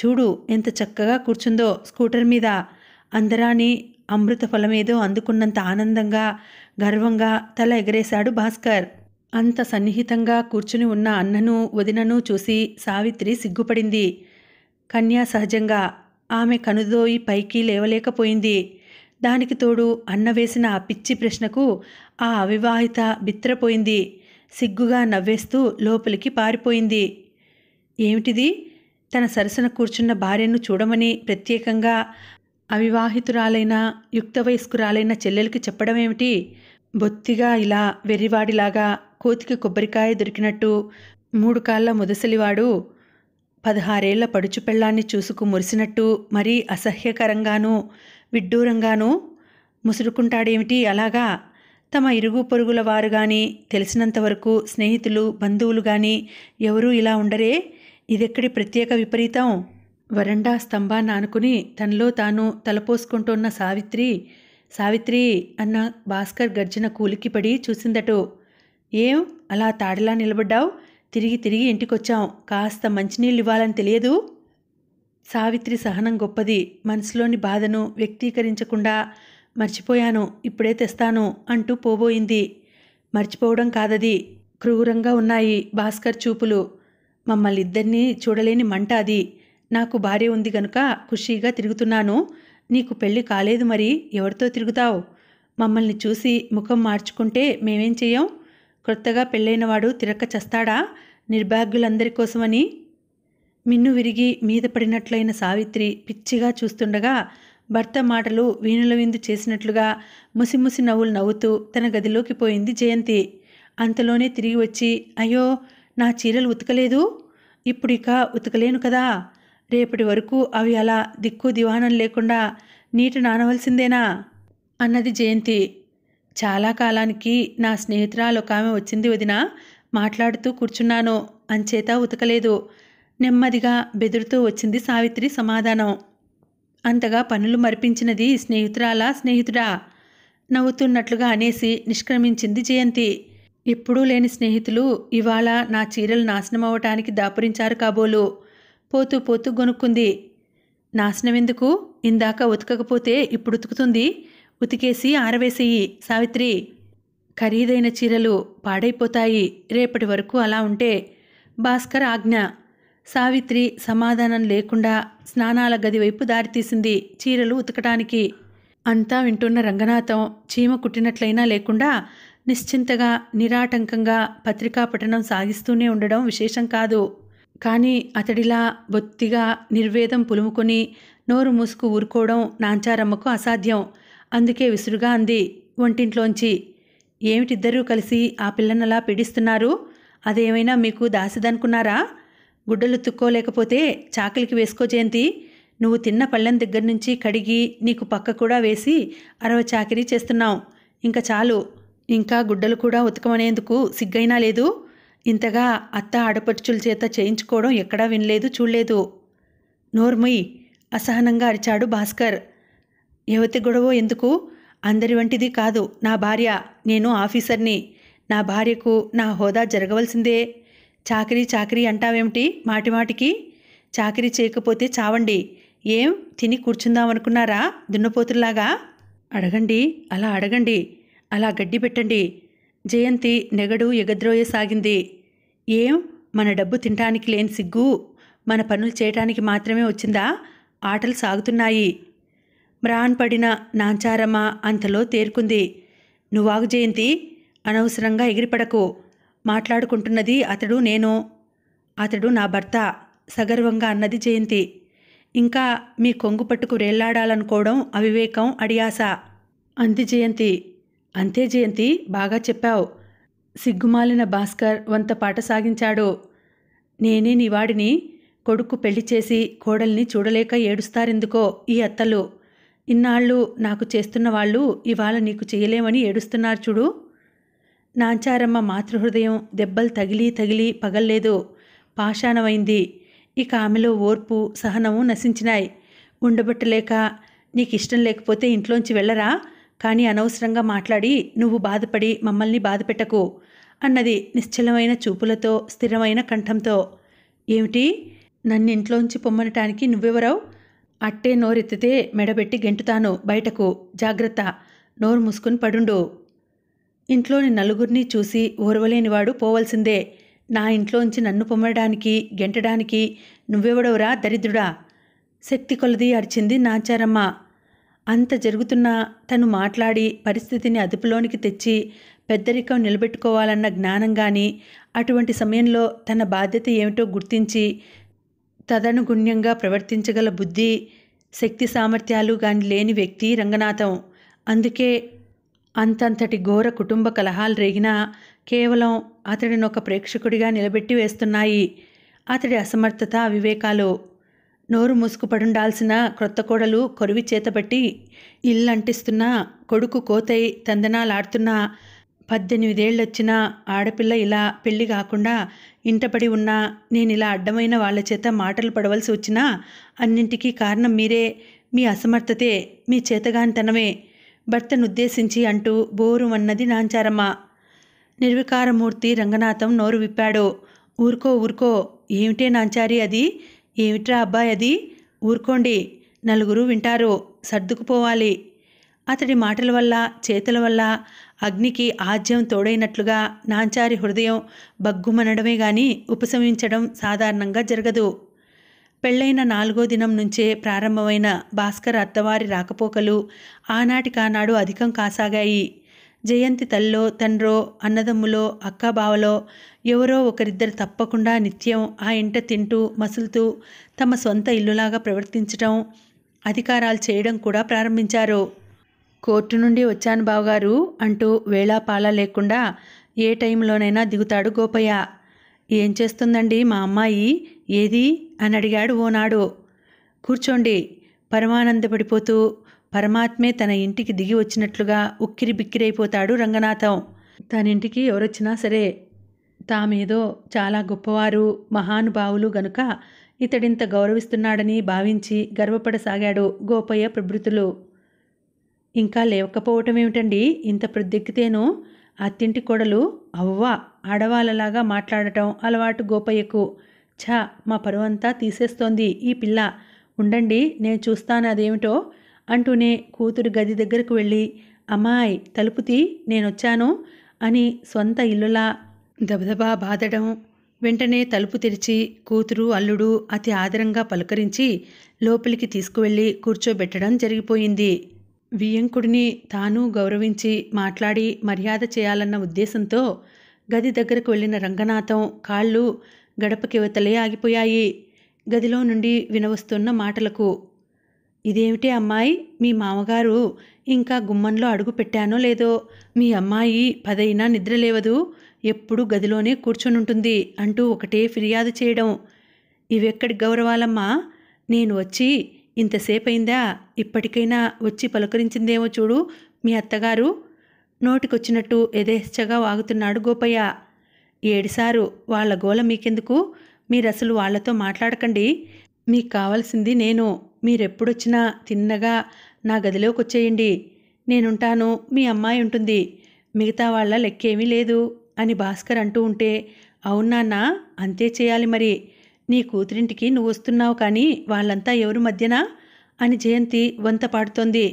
చూడు ఎంత చక్కగా కూర్చుందో స్కూటర్ మీద అందరాని అమృత ఫలమేదో అందుకున్నంత ఆనందంగా గర్వంగా తల ఎగరేశాడు భాస్కర్ అంత సన్నిహితంగా కూర్చుని ఉన్న అన్నను వదినను చూసి సావిత్రి సిగ్గుపడింది కన్యా సహజంగా ఆమె కనుదోయి పైకి లేవలేకపోయింది దానికి తోడు అన్న వేసిన ఆ పిచ్చి ప్రశ్నకు ఆ అవివాహిత బిత్రపోయింది సిగ్గుగా నవ్వేస్తూ లోపలికి పారిపోయింది ఏమిటిది తన సరసన కూర్చున్న భార్యను చూడమని ప్రత్యేకంగా అవివాహితురాలైన యుక్త వయస్కురాలైన చెల్లెలకి చెప్పడమేమిటి బొత్తిగా ఇలా వెర్రివాడిలాగా కోతికి కొబ్బరికాయ దొరికినట్టు మూడు కాళ్ళ ముదసలివాడు పదహారేళ్ల పడుచు పెళ్ళాన్ని చూసుకు మురిసినట్టు మరీ అసహ్యకరంగానూ విడ్డూరంగానూ ముసురుకుంటాడేమిటి అలాగా తమ ఇరుగు పొరుగుల వారు కానీ తెలిసినంతవరకు స్నేహితులు బంధువులు కానీ ఎవరూ ఇలా ఉండరే ఇదెక్కడి ప్రత్యేక విపరీతం వరండా స్తంభాన్ని ఆనుకుని తనలో తాను తలపోసుకుంటున్న సావిత్రి సావిత్రి అన్న భాస్కర్ గర్జన పడి చూసిందట ఏం అలా తాడలా నిలబడ్డావు తిరిగి తిరిగి ఇంటికొచ్చాం కాస్త మంచినీళ్ళు ఇవ్వాలని తెలియదు సావిత్రి సహనం గొప్పది మనసులోని బాధను వ్యక్తీకరించకుండా మర్చిపోయాను ఇప్పుడే తెస్తాను అంటూ పోబోయింది మర్చిపోవడం కాదది క్రూరంగా ఉన్నాయి భాస్కర్ చూపులు మమ్మల్ని ఇద్దరినీ చూడలేని మంట అది నాకు భార్య ఉంది గనుక ఖుషీగా తిరుగుతున్నాను నీకు పెళ్లి కాలేదు మరి ఎవరితో తిరుగుతావు మమ్మల్ని చూసి ముఖం మార్చుకుంటే మేమేం చెయ్యం క్రొత్తగా పెళ్ళైనవాడు తిరక్క చస్తాడా నిర్భాగ్యులందరి కోసమని మిన్ను విరిగి మీద పడినట్లయిన సావిత్రి పిచ్చిగా చూస్తుండగా భర్త మాటలు వీణుల విందు చేసినట్లుగా ముసిముసి నవ్వులు నవ్వుతూ తన గదిలోకి పోయింది జయంతి అంతలోనే తిరిగి వచ్చి అయ్యో నా చీరలు ఉతకలేదు ఇప్పుడు ఇక ఉతకలేను కదా రేపటి వరకు అవి అలా దిక్కు దివాణం లేకుండా నీట నానవలసిందేనా అన్నది జయంతి చాలా కాలానికి నా స్నేహితురాలు ఒక ఆమె వచ్చింది వదిన మాట్లాడుతూ కూర్చున్నాను అంచేత ఉతకలేదు నెమ్మదిగా బెదురుతూ వచ్చింది సావిత్రి సమాధానం అంతగా పనులు మరిపించినది స్నేహితురాలా స్నేహితుడా నవ్వుతున్నట్లుగా అనేసి నిష్క్రమించింది జయంతి ఎప్పుడూ లేని స్నేహితులు ఇవాళ నా చీరలు నాశనం అవ్వటానికి దాపురించారు కాబోలు పోతూ పోతూ గొనుక్కుంది నాశనమెందుకు ఇందాక ఉతకకపోతే ఇప్పుడు ఉతుకుతుంది ఉతికేసి ఆరవేసేయి సావిత్రి ఖరీదైన చీరలు పాడైపోతాయి రేపటి వరకు అలా ఉంటే భాస్కర్ ఆజ్ఞ సావిత్రి సమాధానం లేకుండా స్నానాల గది వైపు దారితీసింది చీరలు ఉతకటానికి అంతా వింటున్న రంగనాథం చీమ కుట్టినట్లయినా లేకుండా నిశ్చింతగా నిరాటంకంగా పత్రికా పఠనం సాగిస్తూనే ఉండడం విశేషం కాదు కానీ అతడిలా బొత్తిగా నిర్వేదం పులుముకొని నోరు మూసుకు ఊరుకోవడం నాంచారమ్మకు అసాధ్యం అందుకే విసురుగా అంది వంటింట్లోంచి ఏమిటిద్దరూ కలిసి ఆ పిల్లనలా పీడిస్తున్నారు అదేమైనా మీకు దాసిదనుకున్నారా గుడ్డలు తుక్కోలేకపోతే చాకలికి వేసుకో జయంతి నువ్వు తిన్న పళ్ళెం దగ్గర నుంచి కడిగి నీకు పక్క కూడా వేసి అరవ చాకిరీ చేస్తున్నావు ఇంకా చాలు ఇంకా గుడ్డలు కూడా ఉతకమనేందుకు సిగ్గైనా లేదు ఇంతగా అత్త ఆడపడుచుల చేత చేయించుకోవడం ఎక్కడా వినలేదు చూడలేదు నోర్మయ్ అసహనంగా అరిచాడు భాస్కర్ యువతి గొడవ ఎందుకు అందరి వంటిది కాదు నా భార్య నేను ఆఫీసర్ని నా భార్యకు నా హోదా జరగవలసిందే చాకరీ చాకరీ అంటావేమిటి మాటిమాటికి చాకరీ చేయకపోతే చావండి ఏం తిని కూర్చుందామనుకున్నారా దున్నపోతుల్లాగా అడగండి అలా అడగండి అలా గడ్డి పెట్టండి జయంతి నెగడు ఎగద్రోయసాగింది ఏం మన డబ్బు తినటానికి లేని సిగ్గు మన పనులు చేయటానికి మాత్రమే వచ్చిందా ఆటలు సాగుతున్నాయి మ్రాన్ పడిన నాంచారమ్మ అంతలో తేరుకుంది నువ్వాగు జయంతి అనవసరంగా ఎగిరిపడకు మాట్లాడుకుంటున్నది అతడు నేను అతడు నా భర్త సగర్వంగా అన్నది జయంతి ఇంకా మీ కొంగు పట్టుకు రేళ్లాడాలనుకోవడం అవివేకం అడియాస అంది జయంతి అంతే జయంతి బాగా చెప్పావు సిగ్గుమాలిన భాస్కర్ వంత పాట సాగించాడు నేనే నీ వాడిని కొడుకు పెళ్లి చేసి కోడల్ని చూడలేక ఏడుస్తారెందుకో ఈ అత్తలు ఇన్నాళ్ళు నాకు చేస్తున్న వాళ్ళు ఇవాళ నీకు చేయలేమని ఏడుస్తున్నారు చూడు నాంచారమ్మ మాతృహృదయం దెబ్బలు తగిలి తగిలి పగల్లేదు పాషాణమైంది ఇక ఆమెలో ఓర్పు సహనము నశించినాయి ఉండబట్టలేక నీకు ఇష్టం లేకపోతే ఇంట్లోంచి వెళ్ళరా కానీ అనవసరంగా మాట్లాడి నువ్వు బాధపడి మమ్మల్ని బాధపెట్టకు అన్నది నిశ్చలమైన చూపులతో స్థిరమైన కంఠంతో ఏమిటి నన్నింట్లోంచి పొమ్మనటానికి నువ్వెవరావు అట్టే నోరెత్తితే మెడబెట్టి గెంటుతాను బయటకు జాగ్రత్త నోరు మూసుకుని పడుండు ఇంట్లోని నలుగురిని చూసి ఓర్వలేనివాడు పోవలసిందే నా ఇంట్లోంచి నన్ను పొమ్మడానికి గెంటడానికి నువ్వెవడవురా దరిద్రుడా శక్తి కొలది అరిచింది నాచారమ్మ అంత జరుగుతున్నా తను మాట్లాడి పరిస్థితిని అదుపులోనికి తెచ్చి పెద్దరికం నిలబెట్టుకోవాలన్న జ్ఞానం కానీ అటువంటి సమయంలో తన బాధ్యత ఏమిటో గుర్తించి తదనుగుణ్యంగా ప్రవర్తించగల బుద్ధి శక్తి సామర్థ్యాలు కానీ లేని వ్యక్తి రంగనాథం అందుకే అంతంతటి ఘోర కుటుంబ కలహాలు రేగినా కేవలం అతడిని ఒక ప్రేక్షకుడిగా నిలబెట్టి వేస్తున్నాయి అతడి అసమర్థత వివేకాలు నోరు మూసుకుపడుండాల్సిన క్రొత్త కోడలు కొరివి చేతబట్టి ఇల్లంటిస్తున్న కొడుకు కోతై తందనాలాడుతున్నా పద్దెనిమిదేళ్ళొచ్చిన ఆడపిల్ల ఇలా పెళ్లి కాకుండా ఇంటపడి ఉన్నా నేను ఇలా అడ్డమైన వాళ్ళ చేత మాటలు పడవలసి వచ్చినా అన్నింటికీ కారణం మీరే మీ అసమర్థతే మీ చేతగాంతనమే భర్తనుద్దేశించి అంటూ బోరు అన్నది నాంచారమ్మ నిర్వికారమూర్తి రంగనాథం నోరు విప్పాడు ఊరుకో ఊరుకో ఏమిటే నాంచారి అది ఏమిట్రా అబ్బాయి అది ఊరుకోండి నలుగురు వింటారు సర్దుకుపోవాలి అతడి మాటల వల్ల చేతుల వల్ల అగ్నికి ఆజ్యం తోడైనట్లుగా నాంచారి హృదయం బగ్గుమనడమే గాని ఉపశమించడం సాధారణంగా జరగదు పెళ్లైన నాలుగో దినం నుంచే ప్రారంభమైన భాస్కర్ అత్తవారి రాకపోకలు ఆనాటికానాడు అధికం కాసాగాయి జయంతి తల్లో తండ్రో అన్నదమ్ములో అక్కాబావలో ఎవరో ఒకరిద్దరు తప్పకుండా నిత్యం ఆ ఇంట తింటూ మసులుతూ తమ సొంత ఇల్లులాగా ప్రవర్తించటం అధికారాలు చేయడం కూడా ప్రారంభించారు కోర్టు నుండి వచ్చాను బావగారు అంటూ వేళాపాలా లేకుండా ఏ టైంలోనైనా దిగుతాడు గోపయ్య ఏం చేస్తుందండి మా అమ్మాయి ఏది అని అడిగాడు ఓనాడు కూర్చోండి పరమానందపడిపోతూ పరమాత్మే తన ఇంటికి దిగి వచ్చినట్లుగా ఉక్కిరి బిక్కిరైపోతాడు రంగనాథం తన ఇంటికి ఎవరొచ్చినా సరే తామేదో చాలా గొప్పవారు మహానుభావులు గనుక ఇతడింత గౌరవిస్తున్నాడని భావించి గర్వపడసాగాడు గోపయ్య ప్రభృతులు ఇంకా లేవకపోవటం ఏమిటండి ఇంత ప్రొద్దెక్కితేను అత్తింటి కొడలు అవ్వ ఆడవాళ్ళలాగా మాట్లాడటం అలవాటు గోపయ్యకు ఛా మా పరువంతా తీసేస్తోంది ఈ పిల్ల ఉండండి నేను చూస్తాను అదేమిటో అంటూనే కూతురు గది దగ్గరకు వెళ్ళి అమ్మాయ్ తలుపుతి నేనొచ్చాను అని సొంత ఇల్లులా దబదబా బాదడం వెంటనే తలుపు తెరిచి కూతురు అల్లుడు అతి ఆదరంగా పలకరించి లోపలికి తీసుకువెళ్ళి కూర్చోబెట్టడం జరిగిపోయింది వియంకుడిని తాను గౌరవించి మాట్లాడి మర్యాద చేయాలన్న ఉద్దేశంతో గది దగ్గరకు వెళ్ళిన రంగనాథం కాళ్ళు గడపకివతలే ఆగిపోయాయి గదిలో నుండి వినవస్తున్న మాటలకు ఇదేమిటి అమ్మాయి మీ మామగారు ఇంకా గుమ్మంలో అడుగు పెట్టానో లేదో మీ అమ్మాయి పదైనా నిద్ర లేవదు ఎప్పుడు గదిలోనే కూర్చొనుంటుంది అంటూ ఒకటే ఫిర్యాదు చేయడం ఇవెక్కడి గౌరవాలమ్మా నేను వచ్చి ఇంతసేపు అయిందా ఇప్పటికైనా వచ్చి పలకరించిందేమో చూడు మీ అత్తగారు నోటికొచ్చినట్టు యథేచ్ఛగా వాగుతున్నాడు గోపయ్య ఏడిసారు వాళ్ళ గోల మీకెందుకు మీరసలు వాళ్లతో మాట్లాడకండి మీకు కావాల్సింది నేను మీరెప్పుడొచ్చినా తిన్నగా నా గదిలోకి వచ్చేయండి నేనుంటాను మీ అమ్మాయి ఉంటుంది మిగతా వాళ్ళ లెక్కేమీ లేదు అని భాస్కర్ అంటూ ఉంటే అవునాన్న అంతే చేయాలి మరి నీ కూతురింటికి నువ్వు వస్తున్నావు కానీ వాళ్ళంతా ఎవరు మధ్యనా అని జయంతి వంత పాడుతోంది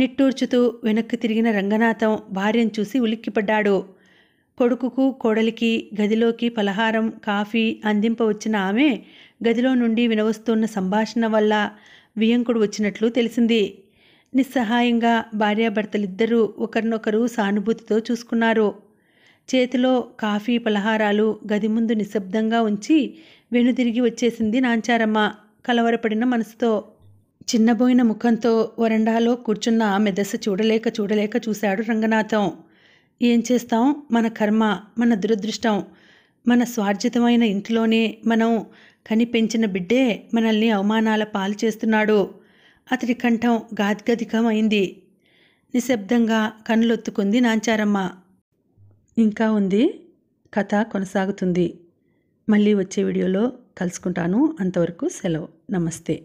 నిట్టూర్చుతూ వెనక్కి తిరిగిన రంగనాథం భార్యను చూసి ఉలిక్కిపడ్డాడు కొడుకుకు కోడలికి గదిలోకి పలహారం కాఫీ అందింపవచ్చిన ఆమె గదిలో నుండి వినవస్తున్న సంభాషణ వల్ల వియంకుడు వచ్చినట్లు తెలిసింది నిస్సహాయంగా భార్యాభర్తలిద్దరూ ఒకరినొకరు సానుభూతితో చూసుకున్నారు చేతిలో కాఫీ పలహారాలు గది ముందు నిశ్శబ్దంగా ఉంచి వెనుదిరిగి వచ్చేసింది నాంచారమ్మ కలవరపడిన మనసుతో చిన్నబోయిన ముఖంతో వరండాలో కూర్చున్న ఆమె దశ చూడలేక చూడలేక చూశాడు రంగనాథం ఏం చేస్తాం మన కర్మ మన దురదృష్టం మన స్వార్జితమైన ఇంట్లోనే మనం కనిపించిన బిడ్డే మనల్ని అవమానాల పాలు చేస్తున్నాడు అతడి కంఠం గాద్గదికమైంది నిశ్శబ్దంగా కనులొత్తుకుంది నాంచారమ్మ ఇంకా ఉంది కథ కొనసాగుతుంది మళ్ళీ వచ్చే వీడియోలో కలుసుకుంటాను అంతవరకు సెలవు నమస్తే